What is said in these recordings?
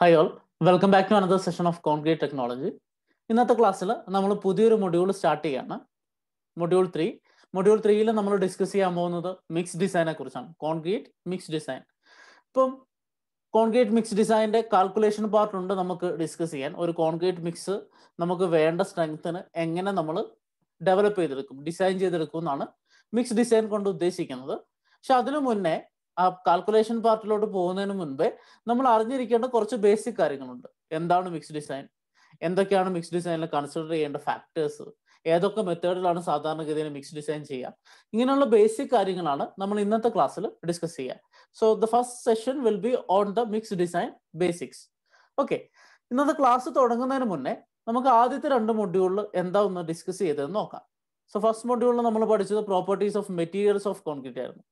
Hi all welcome back to another session of concrete technology ഇന്നത്തെ ക്ലാസ്സിൽ നമ്മൾ പുതിയൊരു മൊഡ്യൂൾ സ്റ്റാർട്ട് ചെയ്യാണ് മൊഡ്യൂൾ ത്രീ മൊഡ്യൂൾ ത്രീയിൽ നമ്മൾ ഡിസ്കസ് ചെയ്യാൻ പോകുന്നത് മിക്സ് ഡിസൈനെ കുറിച്ചാണ് കോൺക്രീറ്റ് മിക്സ് ഡിസൈൻ ഇപ്പം കോൺക്രീറ്റ് മിക്സ് ഡിസൈനിന്റെ കാൽക്കുലേഷൻ പാർട്ട് ഉണ്ട് നമുക്ക് ഡിസ്കസ് ചെയ്യാൻ ഒരു കോൺക്രീറ്റ് മിക്സ് നമുക്ക് വേണ്ട സ്ട്രെങ്ത്തിന് എങ്ങനെ നമ്മൾ ഡെവലപ്പ് ചെയ്തെടുക്കും ഡിസൈൻ ചെയ്തെടുക്കും എന്നാണ് മിക്സ് ഡിസൈൻ കൊണ്ട് ഉദ്ദേശിക്കുന്നത് പക്ഷെ അതിനു മുന്നേ ആ കാൽക്കുലേഷൻ പാർട്ടിലോട്ട് പോകുന്നതിന് മുൻപേ നമ്മൾ അറിഞ്ഞിരിക്കേണ്ട കുറച്ച് ബേസിക് കാര്യങ്ങളുണ്ട് എന്താണ് മിക്സ് ഡിസൈൻ എന്തൊക്കെയാണ് മിക്സ് ഡിസൈനിൽ കൺസിഡർ ചെയ്യേണ്ട ഫാക്ടേഴ്സ് ഏതൊക്കെ മെത്തേഡിലാണ് സാധാരണഗതിയിൽ മിക്സ് ഡിസൈൻ ചെയ്യുക ഇങ്ങനെയുള്ള ബേസിക് കാര്യങ്ങളാണ് നമ്മൾ ഇന്നത്തെ ക്ലാസ്സിൽ ഡിസ്കസ് ചെയ്യുക so the first session will be on the mix design basics okay ഇന്നത്തെ ക്ലാസ് തുടങ്ങുന്നതിന് മുന്നേ നമുക്ക് ആദ്യത്തെ രണ്ട് മൊഡ്യൂളിൽ എന്താ ഒന്ന് ഡിസ്കസ് ചെയ്തതെന്ന് നോക്കാം സോ ഫസ്റ്റ് മൊഡ്യൂളിൽ നമ്മൾ പഠിച്ചത് properties of materials of concrete ആയിരുന്നു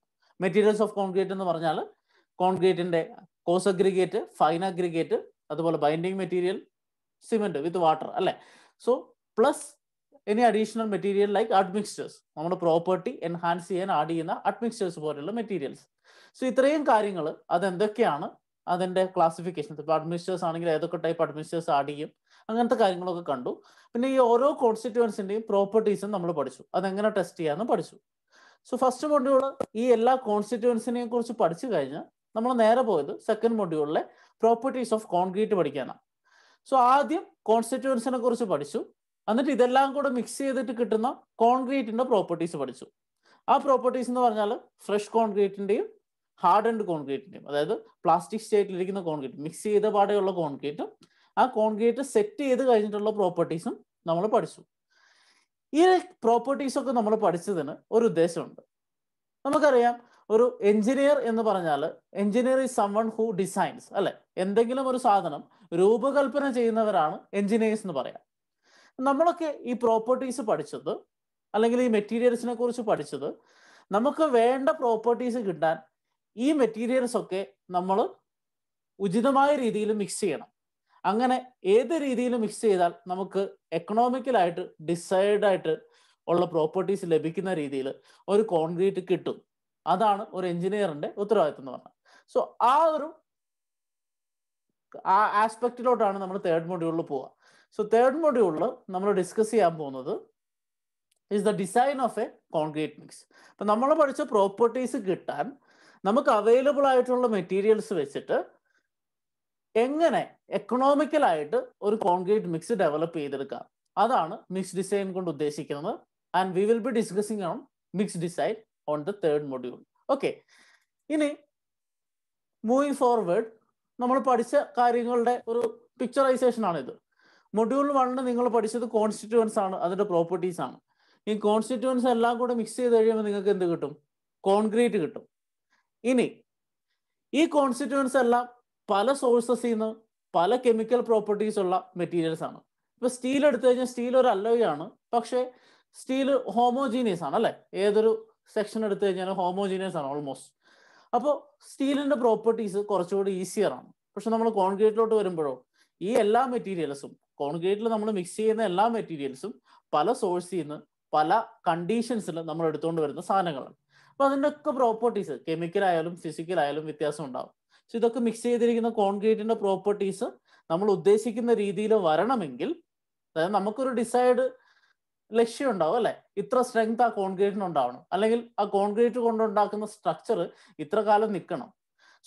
മെറ്റീരിയൽസ് ഓഫ് കോൺക്രീറ്റ് എന്ന് പറഞ്ഞാൽ കോൺക്രീറ്റിന്റെ കോസ് അഗ്രിഗേറ്റ് ഫൈൻ അഗ്രിഗേറ്റ് അതുപോലെ binding material cement with water അല്ലെ so plus any additional material like admixtures നമ്മുടെ പ്രോപ്പർട്ടി എൻഹാൻസ് ചെയ്യാൻ ആഡ് ചെയ്യുന്ന അഡ്മിക്സ്റ്റേഴ്സ് പോലെയുള്ള മെറ്റീരിയൽസ് സോ ഇത്രയും കാര്യങ്ങൾ അതെന്തൊക്കെയാണ് അതിന്റെ ക്ലാസിഫിക്കേഷൻ ഇപ്പൊ അഡ്മിനിസ്റ്റേഴ്സ് ആണെങ്കിൽ ഏതൊക്കെ ടൈപ്പ് അഡ്മിനിസ്റ്റേഴ്സ് ആഡ് ചെയ്യും അങ്ങനത്തെ കാര്യങ്ങളൊക്കെ കണ്ടു പിന്നെ ഈ ഓരോ കോൺസ്റ്റിറ്റ്യൂവൻസിന്റെയും പ്രോപ്പർട്ടീസും നമ്മൾ പഠിച്ചു അതെങ്ങനെ ടെസ്റ്റ് ചെയ്യാമെന്ന് പഠിച്ചു സോ ഫസ്റ്റ് മൊഡ്യൂൾ ഈ എല്ലാ കോൺസ്റ്റിറ്റ്യുവൻസിനെയും കുറിച്ച് പഠിച്ചു കഴിഞ്ഞാൽ നമ്മൾ നേരെ പോയത് സെക്കൻഡ് മൊഡ്യൂളിലെ പ്രോപ്പർട്ടീസ് ഓഫ് കോൺക്രീറ്റ് പഠിക്കാനാണ് സോ ആദ്യം കോൺസ്റ്റിറ്റ്യുവൻസിനെ കുറിച്ച് പഠിച്ചു എന്നിട്ട് ഇതെല്ലാം കൂടെ മിക്സ് ചെയ്തിട്ട് കിട്ടുന്ന കോൺക്രീറ്റിന്റെ പ്രോപ്പർട്ടീസ് പഠിച്ചു ആ പ്രോപ്പർട്ടീസ് എന്ന് പറഞ്ഞാൽ ഫ്രഷ് കോൺക്രീറ്റിന്റെയും ഹാർഡ് ആൻഡ് കോൺക്രീറ്റിന്റെയും അതായത് പ്ലാസ്റ്റിക് സ്റ്റേറ്റിലിരിക്കുന്ന കോൺക്രീറ്റ് മിക്സ് ചെയ്ത പാടെയുള്ള കോൺക്രീറ്റും ആ കോൺക്രീറ്റ് സെറ്റ് ചെയ്ത് കഴിഞ്ഞിട്ടുള്ള പ്രോപ്പർട്ടീസും നമ്മൾ പഠിച്ചു ഈ പ്രോപ്പർട്ടീസ് ഒക്കെ നമ്മൾ പഠിച്ചതിന് ഒരു ഉദ്ദേശമുണ്ട് നമുക്കറിയാം ഒരു എഞ്ചിനീയർ എന്ന് പറഞ്ഞാൽ engineer is someone who designs അല്ലെ എന്തെങ്കിലും ഒരു സാധനം രൂപകൽപ്പന ചെയ്യുന്നവരാണ് എഞ്ചിനീയേഴ്സ് എന്ന് പറയാം നമ്മളൊക്കെ ഈ പ്രോപ്പർട്ടീസ് പഠിച്ചത് അല്ലെങ്കിൽ ഈ മെറ്റീരിയൽസിനെ കുറിച്ച് പഠിച്ചത് നമുക്ക് വേണ്ട പ്രോപ്പർട്ടീസ് കിട്ടാൻ ഈ മെറ്റീരിയൽസ് ഒക്കെ നമ്മൾ ഉചിതമായ രീതിയിൽ മിക്സ് ചെയ്യണം അങ്ങനെ ഏത് രീതിയിൽ മിക്സ് ചെയ്താൽ നമുക്ക് എക്കണോമിക്കലായിട്ട് ഡിസൈഡ് ആയിട്ട് ഉള്ള പ്രോപ്പർട്ടീസ് ലഭിക്കുന്ന രീതിയിൽ ഒരു കോൺക്രീറ്റ് കിട്ടും അതാണ് ഒരു എഞ്ചിനീയറിന്റെ ഉത്തരവാദിത്വം എന്ന് പറഞ്ഞാൽ സോ ആ ഒരു ആ ആസ്പെക്റ്റിലോട്ടാണ് നമ്മൾ തേർഡ് മൊഡ്യൂളിൽ പോവുക സോ തേർഡ് മൊഡ്യൂളിൽ നമ്മൾ ഡിസ്കസ് ചെയ്യാൻ പോകുന്നത് is the design of a concrete mix അപ്പം നമ്മൾ പഠിച്ച പ്രോപ്പർട്ടീസ് കിട്ടാൻ നമുക്ക് അവൈലബിൾ ആയിട്ടുള്ള മെറ്റീരിയൽസ് വെച്ചിട്ട് എങ്ങനെ എക്കണോമിക്കലായിട്ട് ഒരു കോൺക്രീറ്റ് മിക്സ് ഡെവലപ്പ് ചെയ്തെടുക്കാം അതാണ് മിക്സ് ഡിസൈൻ കൊണ്ട് ഉദ്ദേശിക്കുന്നത് and we will be discussing on mix design on the third module okay ഇനി മൂവിങ് ഫോർവേഡ് നമ്മൾ പഠിച്ച കാര്യങ്ങളുടെ ഒരു പിക്ചറൈസേഷൻ ആണ് ഇത് മൊഡ്യൂൾ വണ്ണിന് നിങ്ങൾ പഠിച്ചത് കോൺസ്റ്റിറ്റ്യൂവൻസ് ആണ് അതിന്റെ പ്രോപ്പർട്ടീസ് ആണ് ഈ കോൺസ്റ്റിറ്റ്യൂവൻസ് എല്ലാം കൂടെ മിക്സ് ചെയ്ത് കഴിയുമ്പോൾ നിങ്ങൾക്ക് എന്ത് കിട്ടും കോൺക്രീറ്റ് കിട്ടും ഇനി ഈ കോൺസ്റ്റിറ്റ്യൂവൻസ് എല്ലാം പല സോഴ്സസിൽ നിന്ന് പല കെമിക്കൽ പ്രോപ്പർട്ടീസ് ഉള്ള മെറ്റീരിയൽസ് ആണ് ഇപ്പൊ സ്റ്റീൽ എടുത്തു കഴിഞ്ഞാൽ സ്റ്റീൽ ഒരു അലോയ് ആണ് പക്ഷേ സ്റ്റീൽ ഹോമോജീനിയസ് ആണ് അല്ലെ ഏതൊരു സെക്ഷൻ എടുത്തു കഴിഞ്ഞാലും ഹോമോജീനിയസ് ആണ് ഓൾമോസ്റ്റ് അപ്പോൾ സ്റ്റീലിന്റെ പ്രോപ്പർട്ടീസ് കുറച്ചുകൂടി ഈസിയർ ആണ് പക്ഷെ നമ്മൾ കോൺക്രീറ്റിലോട്ട് വരുമ്പോഴോ ഈ എല്ലാ മെറ്റീരിയൽസും കോൺക്രീറ്റിൽ നമ്മൾ മിക്സ് ചെയ്യുന്ന എല്ലാ മെറ്റീരിയൽസും പല സോഴ്സിൽ നിന്ന് പല കണ്ടീഷൻസിൽ നമ്മൾ എടുത്തുകൊണ്ട് വരുന്ന സാധനങ്ങളാണ് അപ്പൊ ഒക്കെ പ്രോപ്പർട്ടീസ് കെമിക്കൽ ആയാലും ഫിസിക്കൽ ആയാലും വ്യത്യാസം ഉണ്ടാവും സോ ഇതൊക്കെ മിക്സ് ചെയ്തിരിക്കുന്ന കോൺക്രീറ്റിന്റെ പ്രോപ്പർട്ടീസ് നമ്മൾ ഉദ്ദേശിക്കുന്ന രീതിയിൽ വരണമെങ്കിൽ അതായത് നമുക്കൊരു ഡിസൈഡ് ലക്ഷ്യം ഉണ്ടാവും അല്ലെ ഇത്ര സ്ട്രെങ്ത് ആ കോൺക്രീറ്റിന് ഉണ്ടാവണം അല്ലെങ്കിൽ ആ കോൺക്രീറ്റ് കൊണ്ടുണ്ടാക്കുന്ന സ്ട്രക്ചർ ഇത്ര കാലം നിൽക്കണം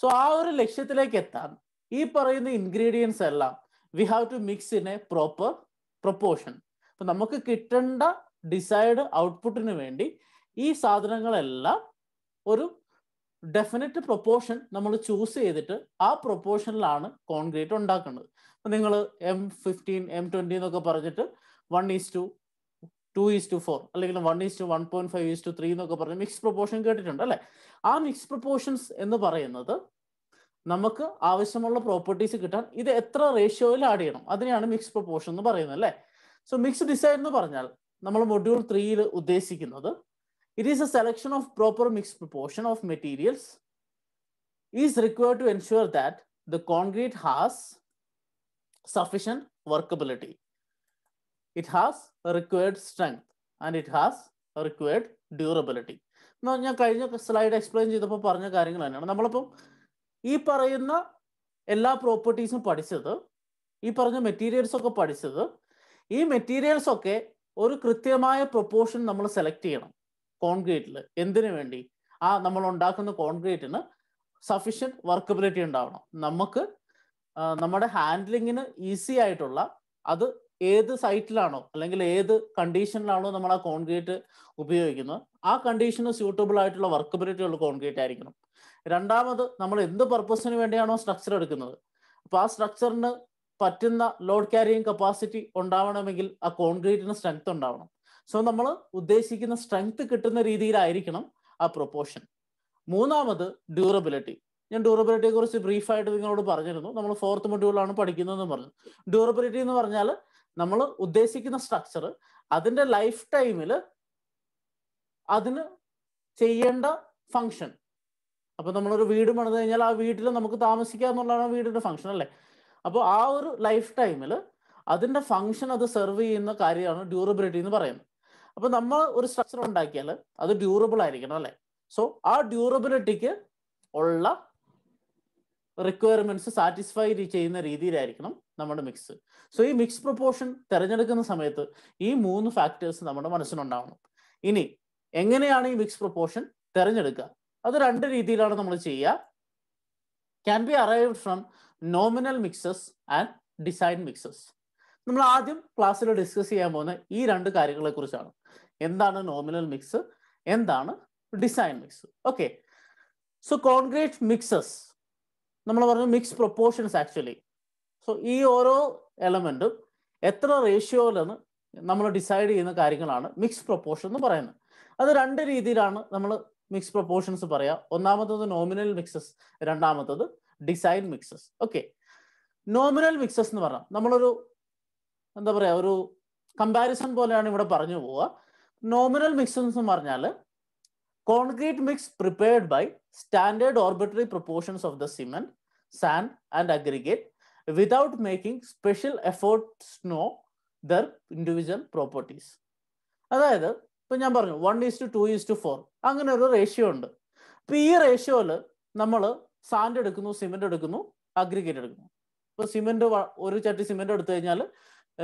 സോ ആ ഒരു ലക്ഷ്യത്തിലേക്ക് എത്താൻ ഈ പറയുന്ന ഇൻഗ്രീഡിയൻസ് എല്ലാം we have to mix in a proper proportion അപ്പൊ നമുക്ക് കിട്ടേണ്ട ഡിസൈഡ് ഔട്ട്പുട്ടിന് വേണ്ടി ഈ സാധനങ്ങളെല്ലാം ഒരു ഡെഫിനറ്റ് പ്രൊപ്പോർഷൻ നമ്മൾ ചൂസ് ചെയ്തിട്ട് ആ പ്രൊപ്പോർഷനിലാണ് കോൺക്രീറ്റ് ഉണ്ടാക്കുന്നത് അപ്പം നിങ്ങൾ എം ഫിഫ്റ്റീൻ എം ട്വൻറ്റി എന്നൊക്കെ പറഞ്ഞിട്ട് one is to two is to four അല്ലെങ്കിൽ one is to one point five is to three എന്നൊക്കെ പറഞ്ഞ് മിക്സ് പ്രൊപ്പോർഷൻ കേട്ടിട്ടുണ്ട് അല്ലേ ആ മിക്സ് പ്രൊപ്പോർഷൻസ് എന്ന് പറയുന്നത് നമുക്ക് ആവശ്യമുള്ള പ്രോപ്പർട്ടീസ് കിട്ടാൻ ഇത് എത്ര റേഷ്യോയിൽ ആഡ് ചെയ്യണം അതിനെയാണ് മിക്സ് പ്രൊപ്പോർഷൻ എന്ന് പറയുന്നത് അല്ലേ സോ മിക്സ് ഡിസൈൻ എന്ന് പറഞ്ഞാൽ നമ്മൾ മൊഡ്യൂൾ ത്രീയിൽ ഉദ്ദേശിക്കുന്നത് It is a selection of proper mixed proportion of materials is required to ensure that the concrete has sufficient workability. It has a required strength and it has a required durability. ഞാൻ കഴിഞ്ഞ slide explain ചെയ്തപ്പോൾ പറഞ്ഞ കാര്യങ്ങൾ തന്നെയാണ് നമ്മളിപ്പം ഈ പറയുന്ന എല്ലാ പ്രോപ്പർട്ടീസും പഠിച്ചത് ഈ പറഞ്ഞ മെറ്റീരിയൽസ് ഒക്കെ പഠിച്ചത് ഈ മെറ്റീരിയൽസ് ഒക്കെ ഒരു കൃത്യമായ പ്രൊപ്പോർഷൻ നമ്മൾ സെലക്ട് ചെയ്യണം കോൺക്രീറ്റിൽ എന്തിനു വേണ്ടി ആ നമ്മൾ ഉണ്ടാക്കുന്ന കോൺക്രീറ്റിന് സഫീഷ്യൻറ്റ് വർക്കബിലിറ്റി ഉണ്ടാവണം നമുക്ക് നമ്മുടെ ഹാൻഡ്ലിങ്ങിന് ഈസി ആയിട്ടുള്ള അത് ഏത് സൈറ്റിലാണോ അല്ലെങ്കിൽ ഏത് കണ്ടീഷനിലാണോ നമ്മൾ ആ കോൺക്രീറ്റ് ഉപയോഗിക്കുന്നത് ആ കണ്ടീഷന് സ്യൂട്ടബിൾ ആയിട്ടുള്ള വർക്കബിലിറ്റി ഉള്ള കോൺക്രീറ്റ് ആയിരിക്കണം രണ്ടാമത് നമ്മൾ എന്ത് പർപ്പസിന് വേണ്ടിയാണോ സ്ട്രക്ചർ എടുക്കുന്നത് അപ്പോൾ ആ സ്ട്രക്ചറിന് പറ്റുന്ന ലോഡ് ക്യാരിയിങ് കപ്പാസിറ്റി ഉണ്ടാവണമെങ്കിൽ ആ കോൺക്രീറ്റിന് സ്ട്രെങ്ത് ഉണ്ടാവണം സോ നമ്മൾ ഉദ്ദേശിക്കുന്ന സ്ട്രെങ്ത് കിട്ടുന്ന രീതിയിലായിരിക്കണം ആ പ്രൊപ്പോർഷൻ മൂന്നാമത് ഡ്യൂറബിലിറ്റി ഞാൻ ഡ്യൂറബിലിറ്റിയെ കുറിച്ച് ബ്രീഫായിട്ട് നിങ്ങളോട് പറഞ്ഞിരുന്നു നമ്മൾ ഫോർത്ത് മൊഡ്യൂളാണ് പഠിക്കുന്നതെന്ന് പറഞ്ഞു ഡ്യൂറബിലിറ്റി എന്ന് പറഞ്ഞാൽ നമ്മൾ ഉദ്ദേശിക്കുന്ന സ്ട്രക്ചർ അതിന്റെ ലൈഫ് ടൈമിൽ അതിന് ചെയ്യേണ്ട ഫങ്ഷൻ അപ്പൊ നമ്മളൊരു വീട് പണിത് കഴിഞ്ഞാൽ ആ വീട്ടിൽ നമുക്ക് താമസിക്കുക എന്നുള്ളതാണ് വീടിന്റെ ഫങ്ഷൻ അല്ലേ അപ്പോൾ ആ ഒരു ലൈഫ് ടൈമിൽ അതിന്റെ ഫങ്ഷൻ അത് സെർവ് ചെയ്യുന്ന കാര്യമാണ് ഡ്യൂറബിലിറ്റി എന്ന് പറയുന്നത് അപ്പൊ നമ്മൾ ഒരു സ്ട്രക്ചർ ഉണ്ടാക്കിയാൽ അത് ഡ്യൂറബിൾ ആയിരിക്കണം അല്ലെ സോ ആ ഡ്യൂറബിലിറ്റിക്ക് ഉള്ള റിക്വയർമെന്റ്സ് സാറ്റിസ്ഫൈ ചെയ്യുന്ന രീതിയിലായിരിക്കണം നമ്മുടെ മിക്സ് സോ ഈ മിക്സ് പ്രൊപ്പോർഷൻ തിരഞ്ഞെടുക്കുന്ന സമയത്ത് ഈ മൂന്ന് ഫാക്ടേഴ്സ് നമ്മുടെ മനസ്സിലുണ്ടാവണം ഇനി എങ്ങനെയാണ് ഈ മിക്സ് പ്രൊപ്പോർഷൻ തിരഞ്ഞെടുക്കുക അത് രണ്ട് രീതിയിലാണ് നമ്മൾ ചെയ്യുക can be arrived from nominal mixes and design mixes നമ്മൾ ആദ്യം ക്ലാസ്സിൽ ഡിസ്കസ് ചെയ്യാൻ പോകുന്ന ഈ രണ്ട് കാര്യങ്ങളെ കുറിച്ചാണ് എന്താണ് നോമിനൽ മിക്സ് എന്താണ് design mix okay so concrete mixes നമ്മൾ പറഞ്ഞു മിക്സ് പ്രൊപ്പോർഷൻസ് ആക്ച്വലി സോ ഈ ഓരോ എലമെന്റും എത്ര റേഷ്യോയിലെന്ന് നമ്മൾ ഡിസൈഡ് ചെയ്യുന്ന കാര്യങ്ങളാണ് മിക്സ് പ്രൊപ്പോർഷൻ എന്ന് പറയുന്നത് അത് രണ്ട് രീതിയിലാണ് നമ്മൾ മിക്സ് പ്രൊപ്പോർഷൻസ് പറയാ ഒന്നാമത്തത് നോമിനൽ മിക്സസ് രണ്ടാമത്തത് design mixes okay nominal mixes എന്ന് പറഞ്ഞാൽ നമ്മളൊരു എന്താ പറയുക ഒരു കമ്പാരിസൺ പോലെയാണ് ഇവിടെ പറഞ്ഞു പോവുക നോമിനൽ മിക്സ് എന്ന് പറഞ്ഞാൽ concrete mix prepared by standard arbitrary proportions of the cement sand and aggregate without making special efforts no there individual properties അതായത് ഇപ്പൊ ഞാൻ പറഞ്ഞു one is to two is to four അങ്ങനെ ഒരു റേഷ്യോ ഉണ്ട് അപ്പൊ ഈ റേഷ്യോയില് നമ്മൾ സാൻഡ് എടുക്കുന്നു സിമെന്റ് എടുക്കുന്നു അഗ്രിഗേറ്റ് എടുക്കുന്നു ഇപ്പൊ സിമെന്റ് ഒരു ചട്ടി സിമെന്റ് എടുത്തു കഴിഞ്ഞാൽ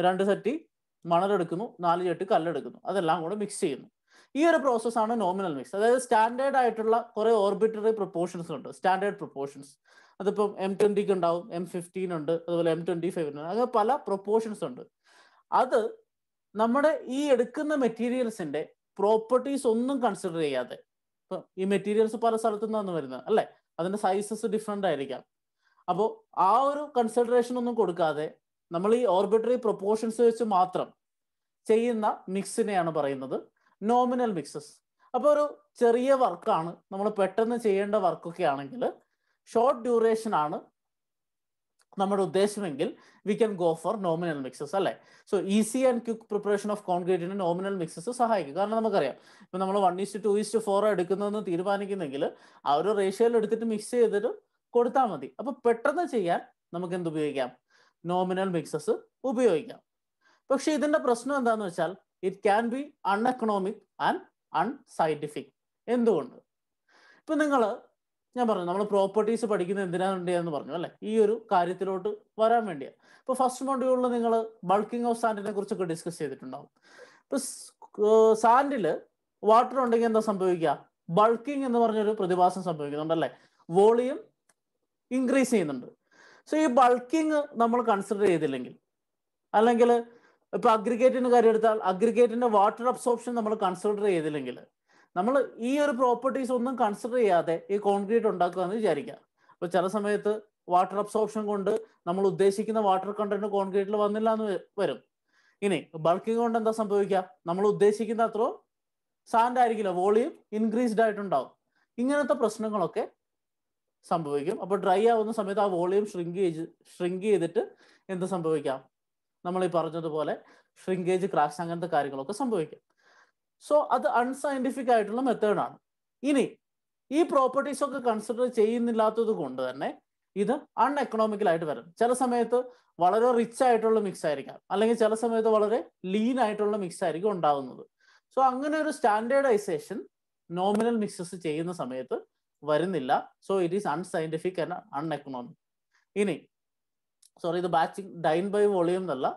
രണ്ട് സെറ്റ് മണലെടുക്കുന്നു നാല് ചട്ടി കല്ലെടുക്കുന്നു അതെല്ലാം കൂടെ മിക്സ് ചെയ്യുന്നു ഈ ഒരു പ്രോസസ്സാണ് നോമിനൽ മിക്സ് അതായത് സ്റ്റാൻഡേർഡ് ആയിട്ടുള്ള കുറെ ഓർബിറ്ററി പ്രൊപ്പോർഷൻസ് ഉണ്ട് സ്റ്റാൻഡേർഡ് പ്രൊപ്പോർഷൻസ് അതിപ്പം എം ട്വന്റിക്ക് ഉണ്ടാവും എം ഫിഫ്റ്റീൻ ഉണ്ട് അതുപോലെ എം ട്വന്റി ഉണ്ട് അങ്ങനെ പല പ്രൊപ്പോർഷൻസ് ഉണ്ട് അത് നമ്മുടെ ഈ എടുക്കുന്ന മെറ്റീരിയൽസിന്റെ പ്രോപ്പർട്ടീസ് ഒന്നും കൺസിഡർ ചെയ്യാതെ ഇപ്പൊ ഈ മെറ്റീരിയൽസ് പല സ്ഥലത്തു നിന്നാണ് വരുന്നത് അല്ലെ അതിന്റെ സൈസസ് ഡിഫറെന്റ് ആയിരിക്കാം അപ്പോൾ ആ ഒരു കൺസിഡറേഷൻ ഒന്നും കൊടുക്കാതെ നമ്മൾ ഈ ഓർബിറ്ററി പ്രൊപ്പോർഷൻസ് വെച്ച് മാത്രം ചെയ്യുന്ന മിക്സിനെയാണ് പറയുന്നത് നോമിനൽ മിക്സസ് അപ്പോൾ ഒരു ചെറിയ വർക്കാണ് നമ്മൾ പെട്ടെന്ന് ചെയ്യേണ്ട വർക്കൊക്കെ ആണെങ്കിൽ ഷോർട്ട് ഡ്യൂറേഷൻ ആണ് നമ്മുടെ ഉദ്ദേശമെങ്കിൽ we can go for nominal mixes അല്ലേ so easy and quick preparation of കോൺക്രീറ്റിന് നോമിനൽ മിക്സസ് സഹായിക്കും കാരണം നമുക്കറിയാം ഇപ്പം നമ്മൾ one is to two is to four എടുക്കുന്നതെന്ന് തീരുമാനിക്കുന്നെങ്കിൽ ആ ഒരു റേഷ്യോയിൽ എടുത്തിട്ട് മിക്സ് ചെയ്തിട്ട് കൊടുത്താൽ മതി അപ്പോൾ പെട്ടെന്ന് ചെയ്യാൻ നമുക്ക് എന്ത് ഉപയോഗിക്കാം നോമിനൽ മിക്സസ് ഉപയോഗിക്കാം പക്ഷെ ഇതിന്റെ പ്രശ്നം എന്താന്ന് വെച്ചാൽ it can be economic and unscientific എന്തുകൊണ്ട് ഇപ്പൊ നിങ്ങൾ ഞാൻ പറഞ്ഞു നമ്മൾ പ്രോപ്പർട്ടീസ് പഠിക്കുന്ന എന്തിനാണ് വേണ്ടിയെന്ന് പറഞ്ഞു അല്ലെ ഈ ഒരു കാര്യത്തിലോട്ട് വരാൻ വേണ്ടിയാ ഇപ്പൊ ഫസ്റ്റ് മോഡ്യൂളിൽ നിങ്ങൾ ബൾക്കിംഗ് ഓഫ് സാൻഡിനെ കുറിച്ചൊക്കെ ഡിസ്കസ് ചെയ്തിട്ടുണ്ടാവും ഇപ്പൊ സാൻഡില് വാട്ടർ ഉണ്ടെങ്കിൽ എന്താ സംഭവിക്കുക ബൾക്കിംഗ് എന്ന് പറഞ്ഞൊരു പ്രതിഭാസം അല്ലെ വോളിയം ഇൻക്രീസ് ചെയ്യുന്നുണ്ട് സോ ഈ ബൾക്കിംഗ് നമ്മൾ കൺസിഡർ ചെയ്തില്ലെങ്കിൽ അല്ലെങ്കിൽ ഇപ്പൊ അഗ്രിഗേറ്റിന്റെ കാര്യം എടുത്താൽ അഗ്രിഗേറ്റിന്റെ വാട്ടർ അബ്സോർപ്ഷൻ നമ്മൾ കൺസിഡർ ചെയ്തില്ലെങ്കിൽ നമ്മൾ ഈ ഒരു പ്രോപ്പർട്ടീസ് ഒന്നും കൺസിഡർ ചെയ്യാതെ ഈ കോൺക്രീറ്റ് ഉണ്ടാക്കുക എന്ന് വിചാരിക്കുക അപ്പൊ ചില സമയത്ത് വാട്ടർ അബ്സോർപ്ഷൻ കൊണ്ട് നമ്മൾ ഉദ്ദേശിക്കുന്ന വാട്ടർ കണ്ടന്റ് കോൺക്രീറ്റിൽ വന്നില്ല എന്ന് വരും ഇനി ബൾക്കിംഗ് കൊണ്ട് എന്താ സംഭവിക്കുക നമ്മൾ ഉദ്ദേശിക്കുന്ന അത്രയും സാൻഡ് ആയിരിക്കില്ല വോളിയം ഇൻക്രീസ്ഡ് ആയിട്ടുണ്ടാവും ഇങ്ങനത്തെ പ്രശ്നങ്ങളൊക്കെ സംഭവിക്കും അപ്പോൾ ഡ്രൈ ആവുന്ന സമയത്ത് ആ വോളിയം ഷ്രിങ്കേജ് ഷ്രിങ്ക് ചെയ്തിട്ട് എന്ത് സംഭവിക്കാം നമ്മൾ ഈ പറഞ്ഞതുപോലെ ഷ്രിങ്കേജ് ക്രാക്സ് അങ്ങനത്തെ കാര്യങ്ങളൊക്കെ സംഭവിക്കാം സോ അത് അൺസയന്റിഫിക് ആയിട്ടുള്ള മെത്തേഡാണ് ഇനി ഈ പ്രോപ്പർട്ടീസ് ഒക്കെ കൺസിഡർ ചെയ്യുന്നില്ലാത്തത് കൊണ്ട് തന്നെ ഇത് അൺ എക്കണോമിക്കൽ ആയിട്ട് വരും ചില സമയത്ത് വളരെ റിച്ച് ആയിട്ടുള്ള മിക്സ് ആയിരിക്കാം അല്ലെങ്കിൽ ചില സമയത്ത് വളരെ ലീൻ ആയിട്ടുള്ള മിക്സ് ആയിരിക്കും ഉണ്ടാകുന്നത് സോ അങ്ങനെ ഒരു സ്റ്റാൻഡേർഡൈസേഷൻ നോമിനൽ മിക്സസ് ചെയ്യുന്ന സമയത്ത് വരുന്നില്ല so it is unscientific and uneconomic ഇനി സോറി ഇത് ബാച്ചിങ് ഡൈൻ ബൈ വോളിയം എന്നല്ല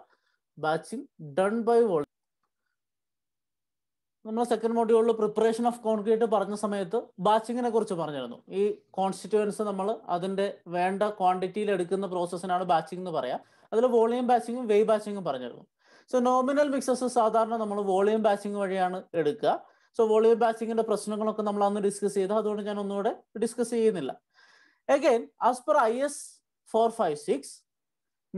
ബാച്ചിങ് ഡൺ ബൈ വോളിയം നമ്മൾ സെക്കൻഡ് മോഡ്യൂളിൽ പ്രിപ്പറേഷൻ ഓഫ് കോൺക്രീറ്റ് പറഞ്ഞ സമയത്ത് ബാച്ചിങ്ങിനെ കുറിച്ച് പറഞ്ഞിരുന്നു ഈ കോൺസ്റ്റിറ്റുവൻസ് നമ്മൾ അതിന്റെ വേണ്ട ക്വാണ്ടിറ്റിയിൽ എടുക്കുന്ന പ്രോസസ്സിനാണ് ബാച്ചിങ് എന്ന് പറയാം അതിൽ വോളിയം ബാച്ചിങ്ങും വേ ബാച്ചിങ്ങും പറഞ്ഞിരുന്നു സോ നോമിനൽ മിക്സസ് സാധാരണ നമ്മൾ വോളിയം ബാച്ചിങ് വഴിയാണ് എടുക്കുക സോ വോളിബോൾ ബാറ്റിങ്ങിന്റെ പ്രശ്നങ്ങളൊക്കെ നമ്മൾ അന്ന് ഡിസ്കസ് ചെയ്തു അതുകൊണ്ട് ഞാൻ ഒന്നുകൂടെ ഡിസ്കസ് ചെയ്യുന്നില്ല again as per I S four five six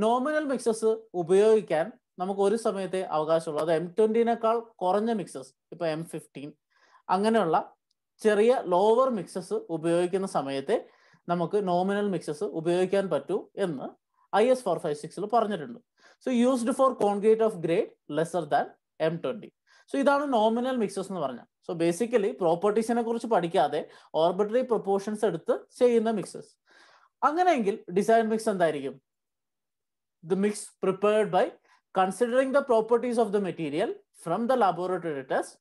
nominal mixes ഉപയോഗിക്കാൻ നമുക്ക് ഒരു സമയത്തെ അവകാശമുള്ളൂ അത് എം ട്വന്റിനേക്കാൾ കുറഞ്ഞ മിക്സസ് ഇപ്പൊ എം ഫിഫ്റ്റീൻ അങ്ങനെയുള്ള ചെറിയ ലോവർ മിക്സസ് ഉപയോഗിക്കുന്ന സമയത്തെ നമുക്ക് നോമിനൽ മിക്സസ് ഉപയോഗിക്കാൻ പറ്റൂ എന്ന് ഐ എസ് ഫോർ ഫൈവ് സിക്സിൽ പറഞ്ഞിട്ടുണ്ട് so used for concrete of grade lesser than M twenty so ഇതാണ് നോമിനൽ മിക്സസ് എന്ന് പറഞ്ഞാൽ സോ ബേസിക്കലി പ്രോപ്പർട്ടീസിനെ കുറിച്ച് പഠിക്കാതെ ഓർബിറ്ററി പ്രൊപ്പോർഷൻസ് എടുത്ത് ചെയ്യുന്ന മിക്സസ് അങ്ങനെയെങ്കിൽ ഡിസൈൻ മിക്സ് എന്തായിരിക്കും the mix prepared by considering the properties of the material from the laboratory test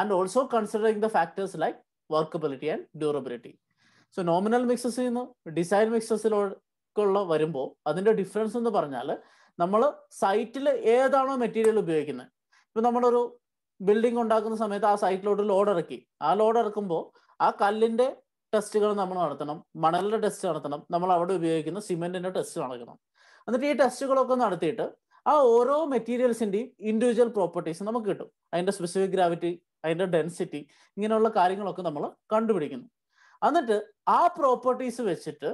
and also considering the factors like workability and durability so nominal mixes നിന്ന് design മിക്സസിലോട്ടുള്ള വരുമ്പോൾ അതിന്റെ difference എന്ന് പറഞ്ഞാൽ നമ്മൾ സൈറ്റിൽ ഏതാണോ മെറ്റീരിയൽ ഉപയോഗിക്കുന്നത് ഇപ്പൊ നമ്മളൊരു ബിൽഡിംഗ് ഉണ്ടാക്കുന്ന സമയത്ത് ആ സൈറ്റിലോട്ട് ലോഡ് ഇറക്കി ആ ലോഡ് ഇറക്കുമ്പോൾ ആ കല്ലിന്റെ ടെസ്റ്റുകൾ നമ്മൾ നടത്തണം മണലിന്റെ ടെസ്റ്റ് നടത്തണം നമ്മൾ അവിടെ ഉപയോഗിക്കുന്ന സിമെന്റിന്റെ ടെസ്റ്റ് നടക്കണം എന്നിട്ട് ഈ ടെസ്റ്റുകളൊക്കെ നടത്തിയിട്ട് ആ ഓരോ മെറ്റീരിയൽസിന്റെയും ഇൻഡിവിജ്വൽ പ്രോപ്പർട്ടീസ് നമുക്ക് കിട്ടും അതിന്റെ സ്പെസിഫിക് ഗ്രാവിറ്റി അതിന്റെ ഡെൻസിറ്റി ഇങ്ങനെയുള്ള കാര്യങ്ങളൊക്കെ നമ്മൾ കണ്ടുപിടിക്കുന്നു എന്നിട്ട് ആ പ്രോപ്പർട്ടീസ് വെച്ചിട്ട്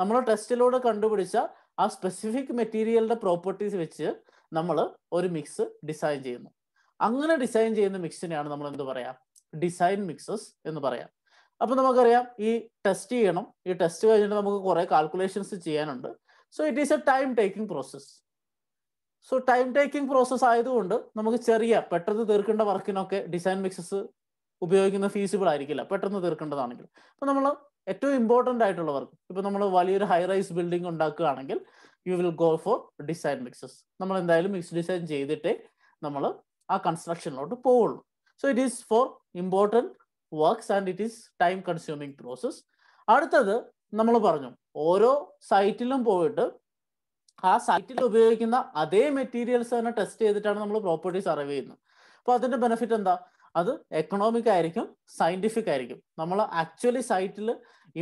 നമ്മൾ ടെസ്റ്റിലൂടെ കണ്ടുപിടിച്ച ആ സ്പെസിഫിക് മെറ്റീരിയലിന്റെ പ്രോപ്പർട്ടീസ് വെച്ച് നമ്മൾ ഒരു മിക്സ് ഡിസൈൻ ചെയ്യുന്നു അങ്ങനെ ഡിസൈൻ ചെയ്യുന്ന മിക്സിനെയാണ് നമ്മൾ എന്ത് പറയാം ഡിസൈൻ മിക്സസ് എന്ന് പറയാം അപ്പൊ നമുക്കറിയാം ഈ ടെസ്റ്റ് ചെയ്യണം ഈ ടെസ്റ്റ് കഴിഞ്ഞിട്ട് നമുക്ക് കുറെ കാൽക്കുലേഷൻസ് ചെയ്യാനുണ്ട് so it is a time taking process so time taking process ആയതുകൊണ്ട് നമുക്ക് ചെറിയ പെട്ടെന്ന് തീർക്കേണ്ട വർക്കിനൊക്കെ ഡിസൈൻ മിക്സസ് ഉപയോഗിക്കുന്ന ഫീസിബിൾ ആയിരിക്കില്ല പെട്ടെന്ന് തീർക്കേണ്ടതാണെങ്കിൽ അപ്പൊ നമ്മൾ ഏറ്റവും ഇമ്പോർട്ടൻ്റ് ആയിട്ടുള്ള വർക്ക് ഇപ്പൊ നമ്മൾ വലിയൊരു ഹൈ റൈസ് ബിൽഡിംഗ് ഉണ്ടാക്കുകയാണെങ്കിൽ you will go for design mixes നമ്മൾ എന്തായാലും മിക്സ് ഡിസൈൻ ചെയ്തിട്ടേ നമ്മൾ ആ കൺസ്ട്രക്ഷനിലോട്ട് പോവുള്ളൂ so it is for important works and it is time consuming process അടുത്തത് നമ്മൾ പറഞ്ഞു ഓരോ സൈറ്റിലും പോയിട്ട് ആ സൈറ്റിൽ ഉപയോഗിക്കുന്ന അതേ മെറ്റീരിയൽസ് തന്നെ ടെസ്റ്റ് ചെയ്തിട്ടാണ് നമ്മൾ പ്രോപ്പർട്ടി സർവേ ചെയ്യുന്നത് അപ്പോൾ അതിന്റെ ബെനിഫിറ്റ് എന്താ അത് എക്കണോമിക് ആയിരിക്കും സയന്റിഫിക് ആയിരിക്കും നമ്മൾ ആക്ച്വലി സൈറ്റിൽ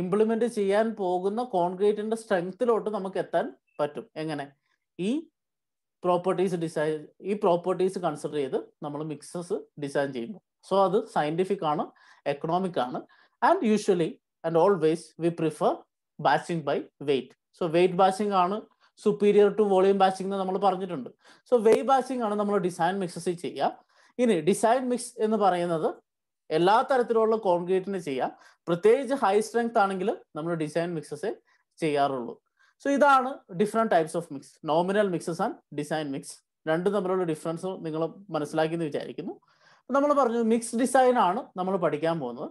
ഇംപ്ലിമെന്റ് ചെയ്യാൻ പോകുന്ന കോൺക്രീറ്റിന്റെ സ്ട്രെങ്ത്തിലോട്ട് നമുക്ക് എത്താൻ പറ്റും എങ്ങനെ ഈ പ്രോപ്പർട്ടീസ് ഡിസൈൻ ഈ പ്രോപ്പർട്ടീസ് കൺസിഡർ ചെയ്ത് നമ്മൾ മിക്സസ് ഡിസൈൻ ചെയ്യുന്നു സോ അത് സയന്റിഫിക് ആണ് എക്കണോമിക് ആണ് and usually and always we prefer batching by weight so weight batching ആണ് സുപ്പീരിയർ ടു വോളിയം ബാച്ചിങ് എന്ന് നമ്മൾ പറഞ്ഞിട്ടുണ്ട് സോ വെയ് ബാച്ചിങ് ആണ് നമ്മൾ ഡിസൈൻ മിക്സസ് ചെയ്യുക ഇനി ഡിസൈൻ മിക്സ് എന്ന് പറയുന്നത് എല്ലാ തരത്തിലുള്ള കോൺക്രീറ്റിന് ചെയ്യാം പ്രത്യേകിച്ച് ഹൈ സ്ട്രെങ്ത് ആണെങ്കിൽ നമ്മൾ ഡിസൈൻ മിക്സസ് ചെയ്യാറുള്ളൂ സോ ഇതാണ് different types of mix nominal mixes and design mix രണ്ടും തമ്മിലുള്ള ഡിഫറൻസ് നിങ്ങൾ മനസ്സിലാക്കി എന്ന് വിചാരിക്കുന്നു നമ്മൾ പറഞ്ഞു മിക്സ് ഡിസൈൻ ആണ് നമ്മൾ പഠിക്കാൻ പോകുന്നത്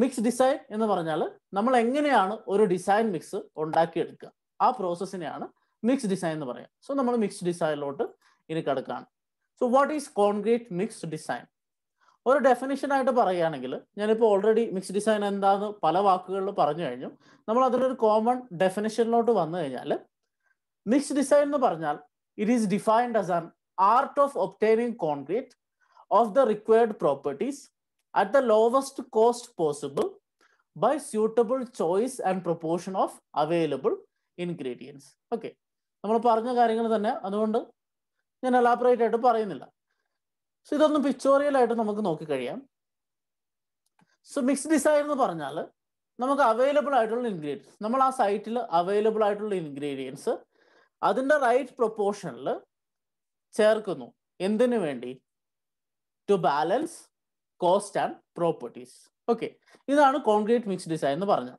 മിക്സ് ഡിസൈൻ എന്ന് പറഞ്ഞാൽ നമ്മൾ എങ്ങനെയാണ് ഒരു ഡിസൈൻ മിക്സ് ഉണ്ടാക്കിയെടുക്കുക ആ പ്രോസസ്സിനെയാണ് മിക്സ് ഡിസൈൻ എന്ന് പറയാം സോ നമ്മൾ മിക്സ് ഡിസൈനിലോട്ട് ഇനി കിടക്കുകയാണ് so what is concrete mix design ഒരു ഡെഫിനിഷൻ ആയിട്ട് പറയുകയാണെങ്കിൽ ഞാനിപ്പോൾ ഓൾറെഡി മിക്സ് ഡിസൈൻ എന്താന്ന് പല വാക്കുകളിൽ പറഞ്ഞു കഴിഞ്ഞു നമ്മൾ അതിലൊരു കോമൺ ഡെഫിനിഷനിലോട്ട് വന്നു കഴിഞ്ഞാൽ മിക്സ് ഡിസൈൻ എന്ന് പറഞ്ഞാൽ it is defined as an art of obtaining concrete of the required properties at the lowest cost possible by suitable choice and proportion of available ingredients okay നമ്മൾ പറഞ്ഞ കാര്യങ്ങൾ തന്നെ അതുകൊണ്ട് ഞാൻ എലാബറേറ്റ് ആയിട്ട് പറയുന്നില്ല സോ ഇതൊന്ന് പിക്ചോറിയൽ ആയിട്ട് നമുക്ക് നോക്കിക്കഴിയാം സോ മിക്സ് ഡിസൈൻ എന്ന് പറഞ്ഞാൽ നമുക്ക് അവൈലബിൾ ആയിട്ടുള്ള ഇൻഗ്രീഡിയൻസ് നമ്മൾ ആ സൈറ്റിൽ അവൈലബിൾ ആയിട്ടുള്ള ഇൻഗ്രീഡിയൻസ് അതിൻ്റെ റൈറ്റ് പ്രൊപ്പോർഷനിൽ ചേർക്കുന്നു എന്തിനു വേണ്ടി to balance cost and properties okay ഇതാണ് കോൺക്രീറ്റ് മിക്സ് ഡിസൈൻ എന്ന് പറഞ്ഞത്